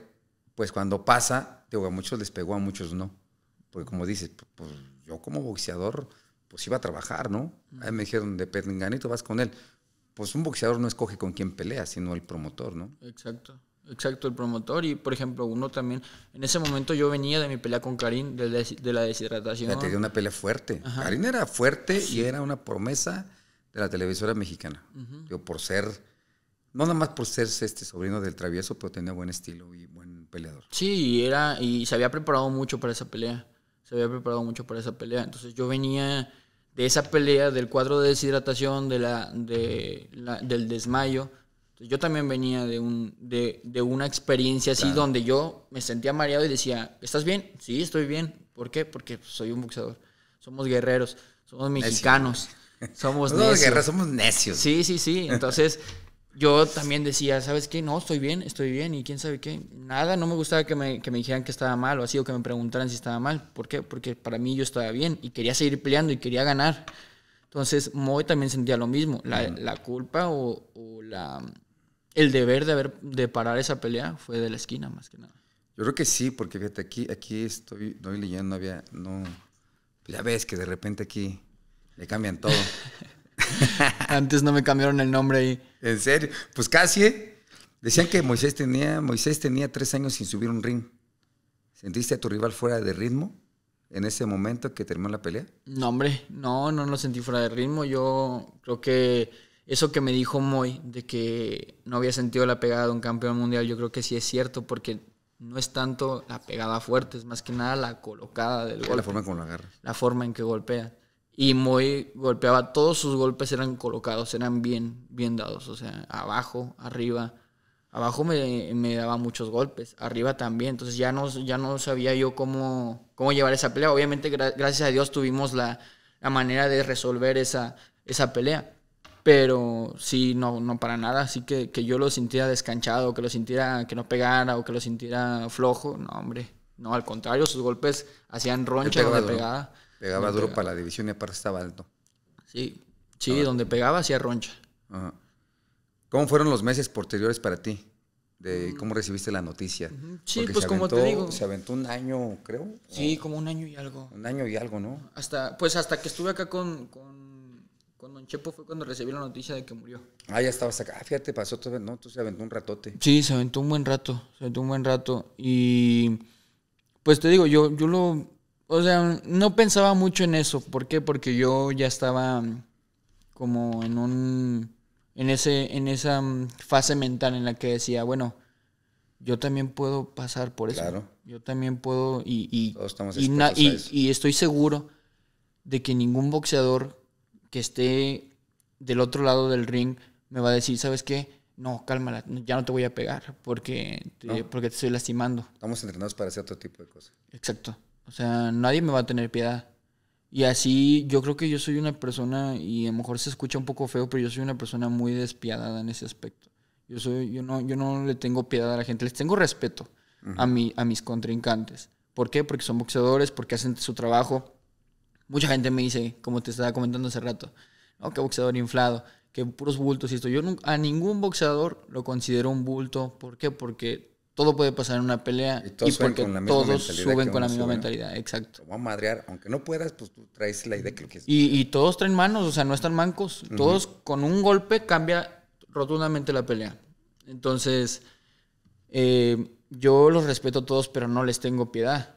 pues cuando pasa, digo, a muchos les pegó, a muchos no. Porque como dices, pues yo como boxeador, pues iba a trabajar, ¿no? Ahí me dijeron, de Perninganito vas con él. Pues un boxeador no escoge con quién pelea, sino el promotor, ¿no? Exacto. Exacto, el promotor. Y por ejemplo, uno también. En ese momento yo venía de mi pelea con Karim, de, la deshidratación. Ya te una pelea fuerte. Karim era fuerte y era una promesa de la televisora mexicana. Yo, por ser. No nada más por ser este sobrino del travieso, pero tenía buen estilo y buen peleador. Sí, era, y se había preparado mucho para esa pelea. Se había preparado mucho para esa pelea. Entonces yo venía de esa pelea, del cuadro de deshidratación, de la, de, del desmayo yo también venía de, un, de, de una experiencia así donde yo me sentía mareado y decía, ¿estás bien? Sí, estoy bien. ¿Por qué? Porque soy un boxeador. Somos guerreros, somos mexicanos, somos no necios. somos necios. Sí, sí, sí. Entonces yo también decía, ¿sabes qué? No, estoy bien, estoy bien. Y quién sabe qué. Nada, no me gustaba que me, que me dijeran que estaba mal o así, o que me preguntaran si estaba mal. ¿Por qué? Porque para mí yo estaba bien y quería seguir peleando y quería ganar. Entonces, Moe también sentía lo mismo, la, culpa o la el deber de, haber, de parar esa pelea fue de la esquina, más que nada. Yo creo que sí, porque fíjate, aquí, aquí estoy, estoy leyendo, había, no, pues ya ves que de repente aquí le cambian todo. Antes no me cambiaron el nombre ahí. ¿En serio? Pues casi, ¿eh? Decían que Moisés tenía, Moisés tenía tres años sin subir un ring. ¿Sentiste a tu rival fuera de ritmo en ese momento que terminó la pelea? No, hombre, no, no lo sentí fuera de ritmo. Yo creo que eso que me dijo Moy de que no había sentido la pegada de un campeón mundial, yo creo que sí es cierto porque no es tanto la pegada fuerte, es más que nada la colocada del golpe. La forma con la agarra. La forma en que golpea. Y Moy golpeaba, todos sus golpes eran colocados, eran bien, bien dados, o sea, abajo, arriba. Abajo me, daba muchos golpes, arriba también, entonces ya no, ya no sabía yo cómo, cómo llevar esa pelea. Obviamente, gracias a Dios tuvimos la, manera de resolver esa, esa pelea pero sí, no, no para nada. Así que, yo lo sintiera descanchado, que lo sintiera que no pegara o que lo sintiera flojo. No, hombre. No, al contrario, sus golpes hacían roncha donde pegada pegaba. duro para la división y aparte estaba alto. Sí, sí, donde pegaba hacía roncha. Ajá. ¿Cómo fueron los meses posteriores para ti? de mm. cómo recibiste la noticia. Sí, pues como te digo. Se aventó un año, creo. Sí, como un año y algo. Un año y algo, ¿no? Hasta, pues hasta que estuve acá con cuando Don Chepo fue cuando recibí la noticia de que murió. Ah, ya estabas acá. Ah, fíjate, pasó todo, ¿no? Tú se aventó un ratote. Sí, se aventó un buen rato, se aventó un buen rato. Y pues te digo, yo, yo lo, o sea, no pensaba mucho en eso. ¿Por qué? Porque yo ya estaba como en un, en, ese, en esa fase mental en la que decía, bueno, yo también puedo pasar por eso. Claro. Yo también puedo y, Todos estamos y estoy seguro de que ningún boxeador que esté del otro lado del ring me va a decir, ¿sabes qué? No, cálmala, ya no te voy a pegar porque te, porque te estoy lastimando. Estamos entrenados para hacer otro tipo de cosas. Exacto. O sea, nadie me va a tener piedad. Y así yo creo que yo soy una persona, y a lo mejor se escucha un poco feo, pero yo soy una persona muy despiadada en ese aspecto. Yo, soy, yo, no, yo no le tengo piedad a la gente, les tengo respeto a, mi, a mis contrincantes. ¿Por qué? Porque son boxeadores, porque hacen su trabajo, Mucha gente me dice, como te estaba comentando hace rato, oh, que boxeador inflado, que puros bultos y esto. Yo a ningún boxeador lo considero un bulto. ¿Por qué? Porque todo puede pasar en una pelea y, todos porque todos suben con la misma mentalidad, exacto. a madrear, aunque no puedas, pues tú traes la idea que lo Y, todos traen manos, o sea, no están mancos. Todos con un golpe cambia rotundamente la pelea. Entonces, eh, yo los respeto a todos, pero no les tengo piedad.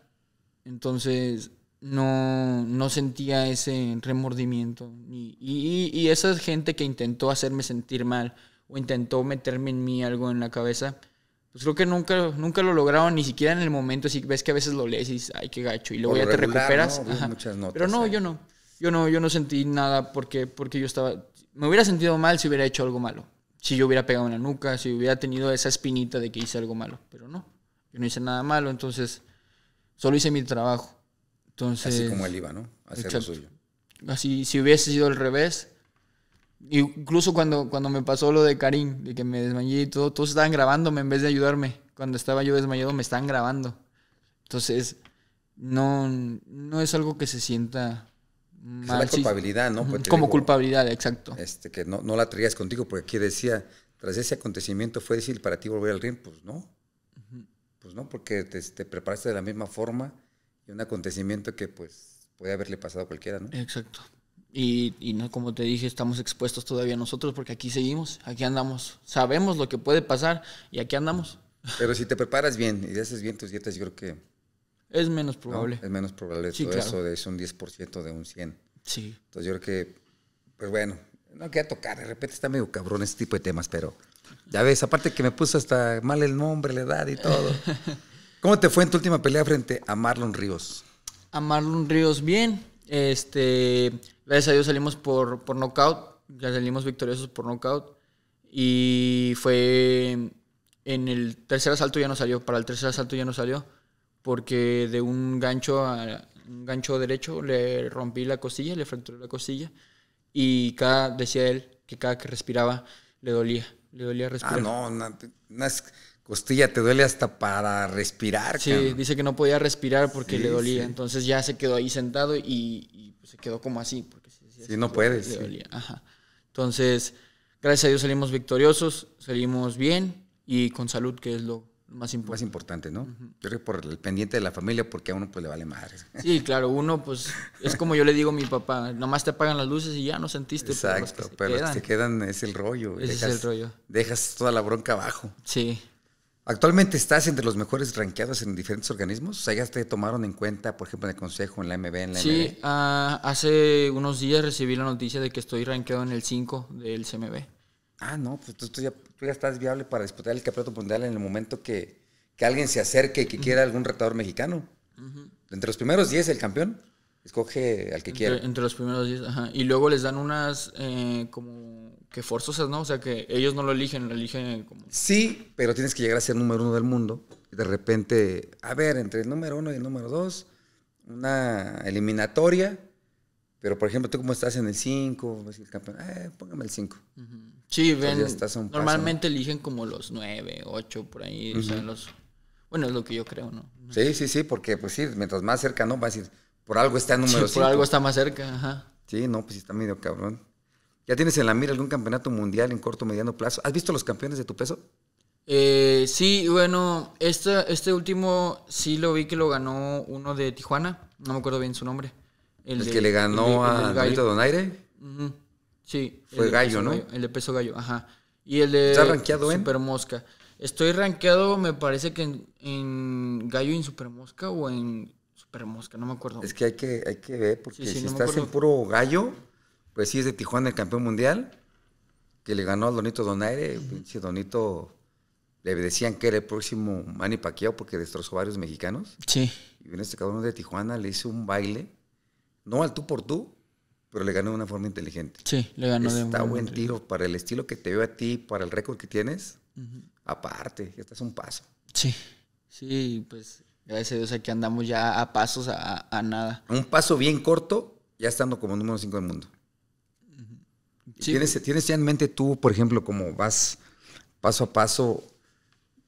Entonces, no, no sentía ese remordimiento. Y, esa gente que intentó hacerme sentir mal o intentó meterme en mí algo en la cabeza, pues creo que nunca, nunca lo lograron, ni siquiera en el momento. Si ves que a veces lo lees y dices, ay, qué gacho, y luego ya te recuperas. Pero no, yo no. Yo no, yo no sentí nada porque, porque yo estaba... Me hubiera sentido mal si hubiera hecho algo malo. Si yo hubiera pegado en la nuca, si hubiera tenido esa espinita de que hice algo malo. Pero no, yo no hice nada malo, entonces solo hice mi trabajo así como él iba, ¿no? hacer lo suyo. Así, si hubiese sido al revés, incluso cuando, cuando me pasó lo de Karim, de que me desmayé y todo, todos estaban grabándome en vez de ayudarme. Cuando estaba yo desmayado, me estaban grabando. Entonces, no, no es algo que se sienta mal. Es la culpabilidad, ¿no? Pues como culpabilidad, exacto. Este, que no, la traías contigo, porque aquí decía, tras ese acontecimiento, ¿fue difícil para ti volver al ring? Pues no. Pues no, porque te preparaste de la misma forma un acontecimiento que pues puede haberle pasado a cualquiera, ¿no? Exacto. Y, no, como te dije, estamos expuestos todavía nosotros porque aquí seguimos, aquí andamos, sabemos lo que puede pasar y aquí andamos. Pero si te preparas bien y haces bien tus dietas, yo creo que... Es menos probable. es menos probable. Sí, Todo eso de es un 10% de un 100. Sí. Entonces yo creo que, pues bueno, no queda tocar, de repente está medio cabrón este tipo de temas, pero ya ves, aparte que me puso hasta mal el nombre, la edad y todo. ¿Cómo te fue en tu última pelea frente a Marlon Ríos? A Marlon Ríos, bien. Este, gracias a Dios salimos por, por knockout. Ya salimos victoriosos por knockout. Y fue en el tercer asalto ya no salió. Para el tercer asalto ya no salió. Porque de un gancho un gancho derecho le rompí la costilla, le fracturé la costilla. Y cada, decía él, que cada que respiraba le dolía. Le dolía respirar. Ah, no, no es costilla te duele hasta para respirar. Sí, dice que no podía respirar porque le dolía. Entonces ya se quedó ahí sentado y, se quedó como así. Porque sí, no puedes. Ajá. Entonces, gracias a Dios salimos victoriosos, salimos bien y con salud, que es lo más importante. Más importante, ¿no? Yo creo que por el pendiente de la familia, porque a uno pues le vale madre. Sí, claro, uno pues es como yo le digo a mi papá, nomás te apagan las luces y ya no sentiste. Exacto, pero los quedan. es el rollo. Ese es el rollo. Dejas toda la bronca abajo. Sí. Actualmente estás entre los mejores ranqueados en diferentes organismos. O ya te tomaron en cuenta, por ejemplo, en el Consejo, en la MB, en la Sí, ah, hace unos días recibí la noticia de que estoy ranqueado en el 5 del CMB. Ah, no, pues tú, ya, estás viable para disputar el campeonato mundial en el momento que, que alguien se acerque y que quiera algún retador mexicano. Entre los primeros 10 el campeón escoge al que quiera. Entre los primeros 10, ajá. Y luego les dan unas, eh, como que forzosas, ¿no? O sea, que ellos no lo eligen, lo eligen como... Sí, pero tienes que llegar a ser número uno del mundo. Y de repente, a ver, entre el número uno y el número dos, una eliminatoria. Pero, por ejemplo, tú como estás en el 5, el campeón, eh, póngame el cinco. Sí, ven, normalmente eligen como los nueve, ocho, por ahí, o sea, los... Bueno, es lo que yo creo, ¿no? Sí, sí, sí, porque, pues sí, mientras más cerca, ¿no? Va a decir, por algo está número cinco. Sí, por algo está más cerca, ajá. Sí, no, pues está medio cabrón. ¿Ya tienes en la mira algún campeonato mundial en corto o mediano plazo? ¿Has visto los campeones de tu peso? Eh, sí, bueno, este, este último sí lo vi que lo ganó uno de Tijuana. No me acuerdo bien su nombre. El, que le ganó a Donaire. Sí. Fue Gallo, ¿no? el de peso Gallo, ajá. Y el de. rankeado en? Super Mosca. Estoy rankeado, me parece que en, Gallo y en Super Mosca o en Super Mosca, no me acuerdo. Es que hay que, que ver, porque si estás en puro Gallo pues sí es de Tijuana el campeón mundial, que le ganó a Donito Donaire, si Donito, le decían que era el próximo Manny Pacquiao porque destrozó varios mexicanos. Sí. Y en este cabrón de Tijuana, le hizo un baile, no al tú por tú, pero le ganó de una forma inteligente. Sí, le ganó Está Está buen tiro para el estilo que te veo a ti, para el récord que tienes. Aparte, este es un paso. Sí, sí, pues gracias a Dios aquí andamos ya a pasos a, a nada. Un paso bien corto, ya estando como número 5 del mundo. ¿Tienes, pues. ¿Tienes ya en mente tú, por ejemplo, como vas paso a paso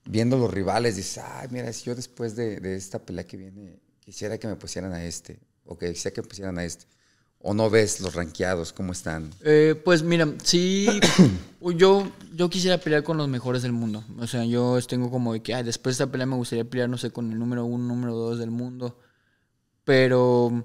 viendo los rivales? Dices, ay, mira, si yo después de, esta pelea que viene quisiera que me pusieran a este, o que quisiera que me pusieran a este. ¿O no ves los ranqueados? ¿Cómo están? Eh, pues mira, sí, yo, yo quisiera pelear con los mejores del mundo. O sea, yo tengo como de que, ay, después de esta pelea me gustaría pelear, no sé, con el número uno, número dos del mundo. Pero,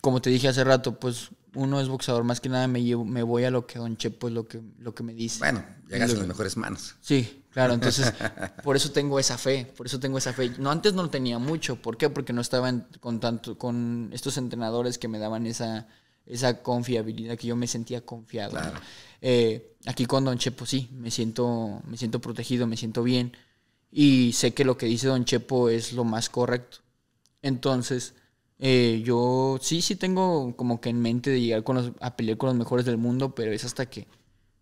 como te dije hace rato, pues uno es boxeador, más que nada me, me voy a lo que Don Chepo es lo que, lo que me dice. Bueno, ya lo, en las mejores manos. Sí, claro, entonces por eso tengo esa fe, por eso tengo esa fe. No, antes no lo tenía mucho, ¿por qué? Porque no estaba con, tanto, con estos entrenadores que me daban esa, esa confiabilidad, que yo me sentía confiado. Eh, aquí con Don Chepo sí, me siento, me siento protegido, me siento bien y sé que lo que dice Don Chepo es lo más correcto. Entonces eh, yo sí, sí tengo como que en mente de llegar con los, a pelear con los mejores del mundo, pero es hasta que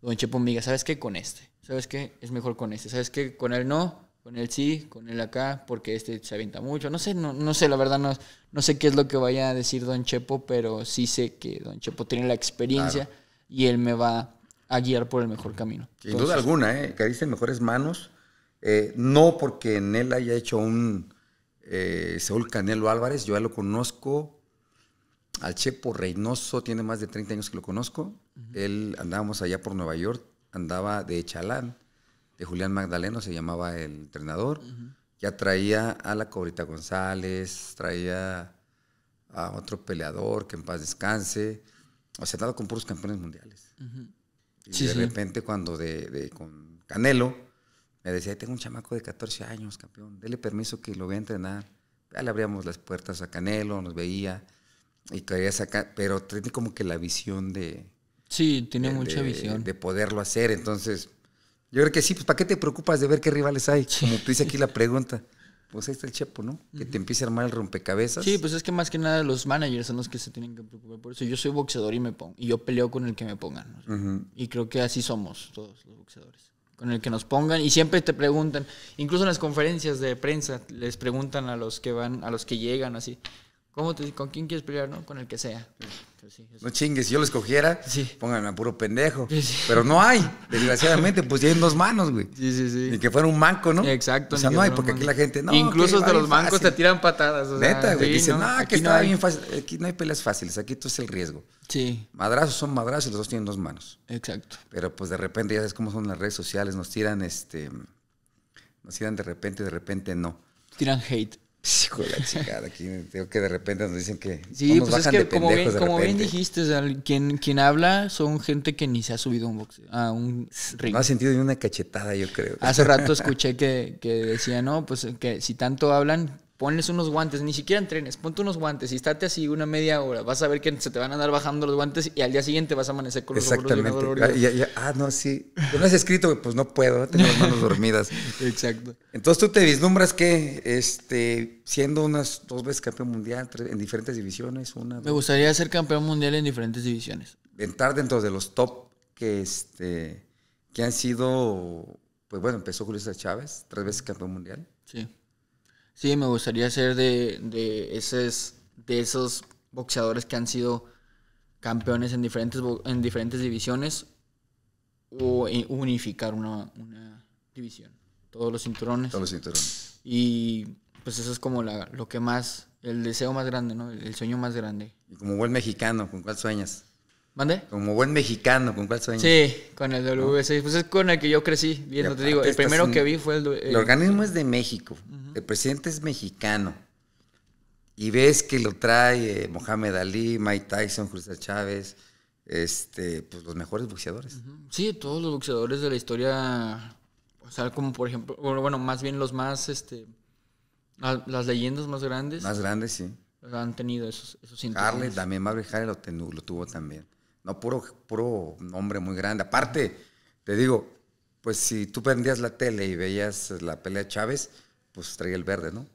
Don Chepo me diga, ¿sabes qué? Con este. ¿Sabes qué? Es mejor con este. ¿Sabes qué? Con él no, con él sí, con él acá, porque este se avienta mucho. No sé, no, no sé, la verdad no, no sé qué es lo que vaya a decir Don Chepo, pero sí sé que Don Chepo tiene la experiencia y él me va a guiar por el mejor camino. Sin duda alguna, ¿eh? que mejores manos. Eh, no porque en él haya hecho un eh, Seúl Canelo Álvarez, yo ya lo conozco. Al Chepo Reynoso, tiene más de 30 años que lo conozco. Él andábamos allá por Nueva York, andaba de Chalán, de Julián Magdaleno, se llamaba el entrenador. Ya traía a la Cobrita González, traía a otro peleador que en paz descanse. O sea, andaba con puros campeones mundiales. Y de repente, cuando de, de, con Canelo me decía, tengo un chamaco de 14 años, campeón, dele permiso que lo voy a entrenar. Ya le abríamos las puertas a Canelo, nos veía, y quería sacar, pero tiene como que la visión de... Sí, tiene mucha visión. De poderlo hacer, entonces, yo creo que sí, pues ¿para qué te preocupas de ver qué rivales hay? Como tú dices aquí la pregunta. Pues ahí está el Chepo, ¿no? Que te empiece a armar el rompecabezas. Sí, pues es que más que nada los managers son los que se tienen que preocupar por eso. Yo soy boxeador y me pongo, y yo peleo con el que me pongan. Y creo que así somos todos los boxeadores con el que nos pongan y siempre te preguntan, incluso en las conferencias de prensa les preguntan a los que van, a los que llegan así, ¿Cómo te, ¿Con quién quieres pelear, no? Con el que sea. Mm. Pues no chingues, si yo lo escogiera, pónganme a puro pendejo. Pero no hay, desgraciadamente, pues tienen dos manos, güey. Sí, sí, sí. Ni que fuera un manco, ¿no? Exacto. O sea, no hay, porque aquí la gente no. Incluso de los mancos te tiran patadas. Neta, güey. dicen, no, está bien fácil. Aquí no hay peleas fáciles, aquí tú es el riesgo. Sí. Madrazos son madrazos y los dos tienen dos manos. Exacto. Pero pues de repente, ya sabes cómo son las redes sociales, nos tiran, este. Nos tiran de repente, y de repente no. Tiran hate. Hijo de la chingada, que de repente nos dicen que. Sí, pues es como, bien, dijiste, quien, habla son gente que ni se ha subido un a un ring. No ha sentido ni una cachetada, yo creo. Hace rato escuché que, que decía, no, pues que si tanto hablan, pones unos guantes, ni siquiera entrenes, ponte unos guantes y estate así una media hora, vas a ver que se te van a andar bajando los guantes y al día siguiente vas a amanecer con los Exactamente. Ah, ah, no, sí. Yo no has escrito, que pues no puedo, tengo las manos dormidas. Exacto. Entonces tú te vislumbras que, este, siendo unas dos veces campeón mundial en diferentes divisiones, una... Me gustaría ser campeón mundial en diferentes divisiones. Entrar dentro de los top que, este, que han sido, pues bueno, empezó Julio Chávez, tres veces campeón mundial. Sí Sí, me gustaría ser de, de, esos, de esos boxeadores que han sido campeones en diferentes, en diferentes divisiones o e unificar una, división. Todos los cinturones. Todos los cinturones. Y pues eso es como la, lo que más, el deseo más grande, ¿no? El, sueño más grande. Y como buen mexicano, ¿con cuál sueñas? ¿Mande? Como buen mexicano, ¿con cuál sueñas? Sí, con el WBC. 6 Pues es con el que yo crecí viendo, te digo. El primero que vi fue el... el organismo es de México. El presidente es mexicano. Y ves que lo trae eh, Mohamed Ali, Mike Tyson, Cruz Chávez, este, pues los mejores boxeadores. Sí, todos los boxeadores de la historia, o sea, como por ejemplo, bueno, más bien los más, este, las leyendas más grandes. Más grandes, sí. Han tenido esos, esos Harley también, Maverick Harley lo, lo, tuvo también. No, puro, puro nombre muy grande. Aparte, te digo, pues si tú prendías la tele y veías la pelea de Chávez, pues traía el verde, ¿no?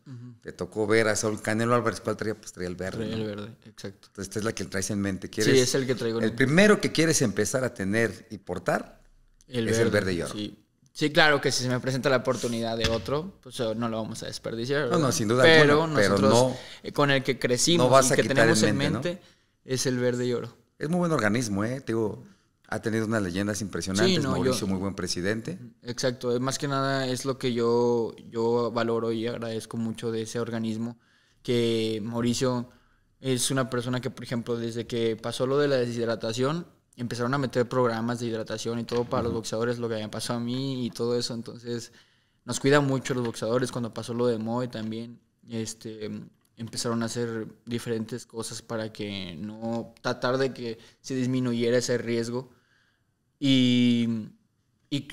Te tocó ver a Sol Canelo Álvarez, ¿cuál Pues traía el verde. el verde, exacto. Entonces, esta es la que traes en mente. ¿Quieres, sí, es el que traigo. El primero que quieres empezar a tener y portar es el verde y oro. Sí. claro que si se me presenta la oportunidad de otro, pues eh, no lo vamos a desperdiciar. No, no, sin duda pero Pero nosotros, eh, con el que crecimos y que tenemos en mente, es el verde y oro. Es muy buen organismo, ¿eh? Te digo, ha tenido unas leyendas impresionantes, Mauricio, muy buen presidente. Exacto, más que nada es lo que yo, yo valoro y agradezco mucho de ese organismo, que Mauricio es una persona que, por ejemplo, desde que pasó lo de la deshidratación, empezaron a meter programas de hidratación y todo para los boxeadores, lo que había pasado a mí y todo eso. Entonces, nos cuidan mucho los boxeadores. Cuando pasó lo de Moe también, este, empezaron a hacer diferentes cosas para que no, tratar de que se disminuyera ese riesgo y,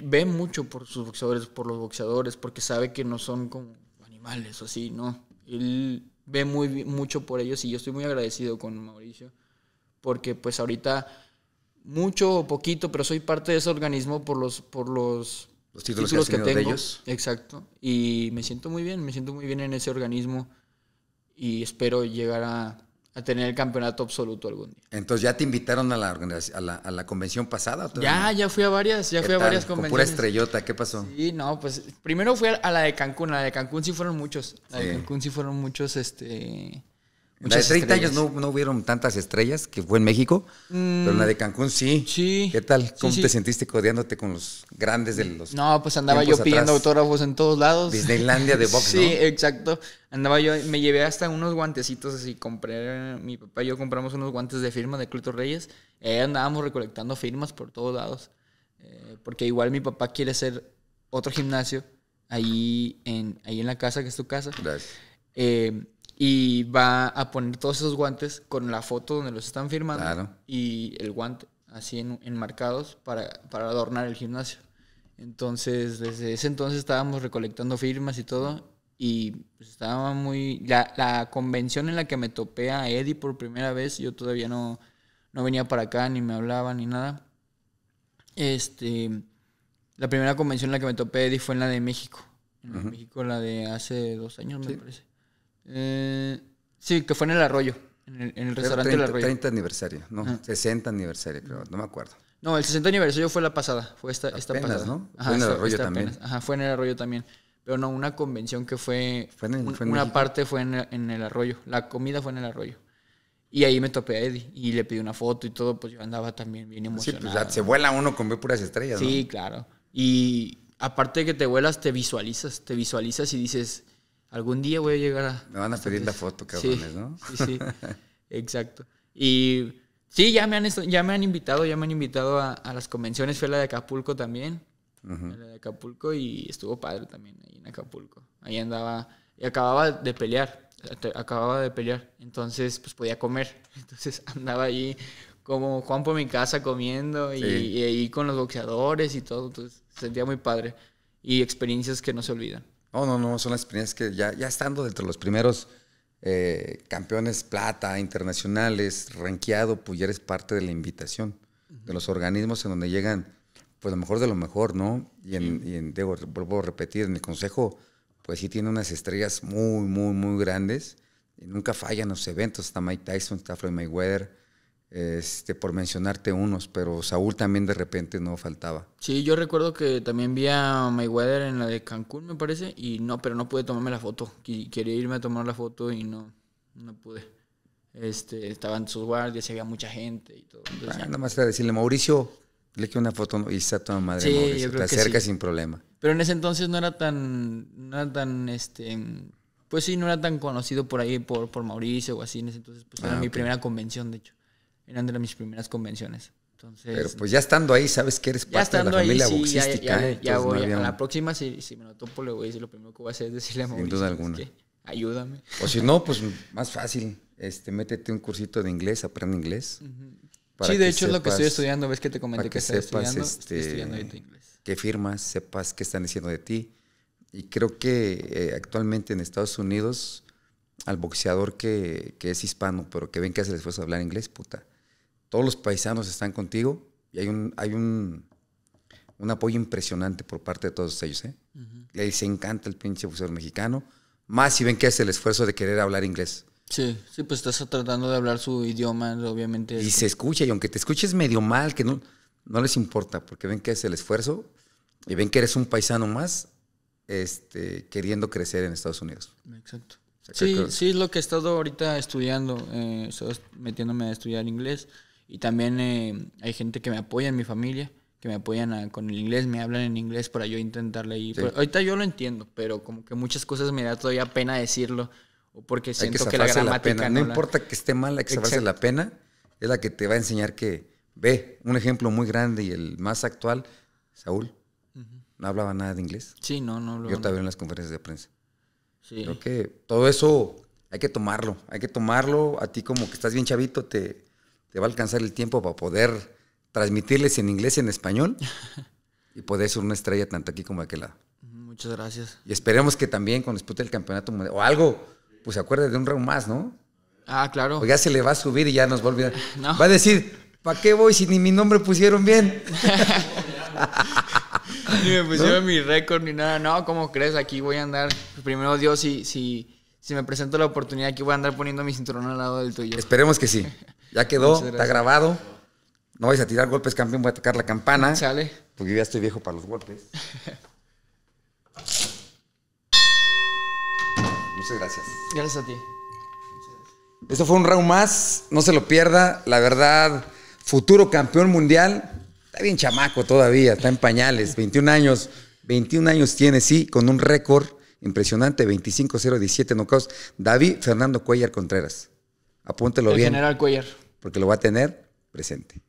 ve mucho por sus boxeadores, por los boxeadores, porque sabe que no son como animales o así, ¿no? Él ve muy, mucho por ellos y yo estoy muy agradecido con Mauricio, porque pues ahorita, mucho o poquito, pero soy parte de ese organismo por los, por los, títulos, que, tengo. ellos. Exacto. Y me siento muy bien, me siento muy bien en ese organismo y espero llegar a, a tener el campeonato absoluto algún día. Entonces, ¿ya te invitaron a la, a la, a convención pasada? Ya, ya fui a varias, ya fui a varias convenciones. pura estrellota, ¿qué pasó? Sí, no, pues primero fui a la de Cancún, a la de Cancún sí fueron muchos, a la de Cancún sí fueron muchos, este... 30 años no, no, hubieron tantas estrellas que fue en México, mm. pero en la de Cancún sí. Sí. ¿Qué tal? ¿Cómo te sentiste codeándote con los grandes de los. No, pues andaba yo pidiendo autógrafos en todos lados. Disneylandia de box, Sí, exacto. Andaba yo, me llevé hasta unos guantecitos así, compré, mi papá y yo compramos unos guantes de firma de Cluto Reyes. Eh, andábamos recolectando firmas por todos lados. Eh, porque igual mi papá quiere hacer otro gimnasio ahí en, ahí en la casa, que es tu casa. Gracias. Eh, y va a poner todos esos guantes con la foto donde los están firmando y el guante así enmarcados para, adornar el gimnasio. Entonces, desde ese entonces estábamos recolectando firmas y todo. Y pues, estaba muy. La, la, convención en la que me topé a Eddie por primera vez, yo todavía no, no venía para acá, ni me hablaba, ni nada. Este. La primera convención en la que me topé a Eddie fue en la de México. En México, la de hace dos años, me parece. Eh, sí, que fue en el arroyo, en el, en el restaurante del arroyo. 30 aniversario, no, 60 aniversario creo, no me acuerdo. No, el 60 aniversario fue la pasada, fue esta, esta pasada. ¿no? fue en el arroyo también. Ajá, fue en el arroyo también. Pero no, una convención que fue... ¿Fue en una parte fue en el, arroyo, la comida fue en el arroyo. Y ahí me topé a Eddie y le pedí una foto y todo, pues yo andaba también bien emocionado. Sí, pues, se vuela uno con ver puras estrellas, ¿no? Sí, claro. Y aparte de que te vuelas, te visualizas, te visualizas y dices, algún día voy a llegar a... Me van a pedir la foto, cabrones, ¿no? Sí, sí, exacto. Y sí, ya me han, ya me han invitado, ya me han invitado a, las convenciones, fue la de Acapulco también, la de Acapulco y estuvo padre también ahí en Acapulco. Ahí andaba, y acababa de pelear, acababa de pelear, entonces pues podía comer, entonces andaba ahí como Juan por mi casa comiendo y, ahí con los boxeadores y todo, entonces sentía muy padre y experiencias que no se olvidan. No, no, no, son las experiencias que ya, ya estando de los primeros eh, campeones plata, internacionales, rankeado, pues ya eres parte de la invitación, de los organismos en donde llegan, pues lo mejor de lo mejor, ¿no? Y, en, debo, vuelvo a repetir, en el consejo, pues sí tiene unas estrellas muy, muy, muy grandes, y nunca fallan los eventos, está Mike Tyson, está Floyd Mayweather, este, por mencionarte unos, pero Saúl también de repente no faltaba. Sí, yo recuerdo que también vi a Mayweather en la de Cancún, me parece, y no, pero no pude tomarme la foto. Quería irme a tomar la foto y no, no pude. Este, estaban sus guardias, y había mucha gente y todo. Ah, nada más era decirle, Mauricio, le quiero una foto y está toda madre. Mauricio, te acerca sin problema. Pero en ese entonces no era tan, no era tan, este, pues sí, no era tan conocido por ahí, por, por Mauricio o así. En ese entonces, pues era ah, mi primera convención, de hecho eran de mis primeras convenciones. Entonces, Pero pues ya estando ahí, sabes que eres parte de la familia boxística. Ya, ¿eh? voy. A la próxima, si, me noto topo, le voy a decir, lo primero que voy a hacer es decirle a Mauricio. Sin alguna. ayúdame. O si no, pues más fácil. Este, métete un cursito de inglés, aprende inglés. Sí, de hecho es lo que estoy estudiando. Ves que te comenté que, que sepas, estudiando, este, estudiando inglés. Que firmas, sepas qué están diciendo de ti. Y creo que eh, actualmente en Estados Unidos, al boxeador que, que, es hispano, pero que ven que hace el esfuerzo de hablar inglés, puta, todos los paisanos están contigo y hay un, hay un, apoyo impresionante por parte de todos ellos. Y ahí se encanta el pinche boxeador mexicano, más si ven que es el esfuerzo de querer hablar inglés. Sí, sí, pues estás tratando de hablar su idioma, obviamente. Y se escucha, y aunque te escuches medio mal, que no, no les importa, porque ven que es el esfuerzo y ven que eres un paisano más este, queriendo crecer en Estados Unidos. Exacto. sí, sí, es lo que he estado ahorita estudiando, eh, metiéndome a estudiar inglés. Y también eh, hay gente que me apoya en mi familia, que me apoyan con el inglés, me hablan en inglés para yo intentarle leer Ahorita yo lo entiendo, pero como que muchas cosas me da todavía pena decirlo, o porque siento que, la gramática. pena. No, importa que esté mal que se la pena, es la que te va a enseñar que, ve, un ejemplo muy grande y el más actual, Saúl, no hablaba nada de inglés. Sí, no, no hablaba. Yo estaba en las conferencias de prensa. Sí. Creo que todo eso hay que tomarlo, hay que tomarlo. A ti como que estás bien chavito, te, te va a alcanzar el tiempo para poder transmitirles en inglés y en español y poder ser una estrella tanto aquí como de aquel lado. Muchas gracias. Y esperemos que también cuando dispute el campeonato o algo, pues se acuerde de un round más, ¿no? Ah, claro. O ya se le va a subir y ya nos va a olvidar. Va a decir, ¿para qué voy si ni mi nombre pusieron bien? ni me pusieron mi récord ni nada. No, ¿cómo crees? Aquí voy a andar. Primero Dios, y si me presento la oportunidad, aquí voy a andar poniendo mi cinturón al lado del tuyo. Esperemos que sí. Ya quedó, está grabado. No vais a tirar golpes, campeón, voy a tocar la campana. Sale. Porque ya estoy viejo para los golpes. Muchas gracias. Gracias a ti. Esto fue un round más, no se lo pierda. La verdad, futuro campeón mundial. Está bien chamaco todavía, está en pañales, 21 años. 21 años tiene, sí, con un récord impresionante, 25-0, 17 nocauts. David Fernando Cuellar Contreras. Apúntelo El bien. General Cuellar porque lo va a tener presente.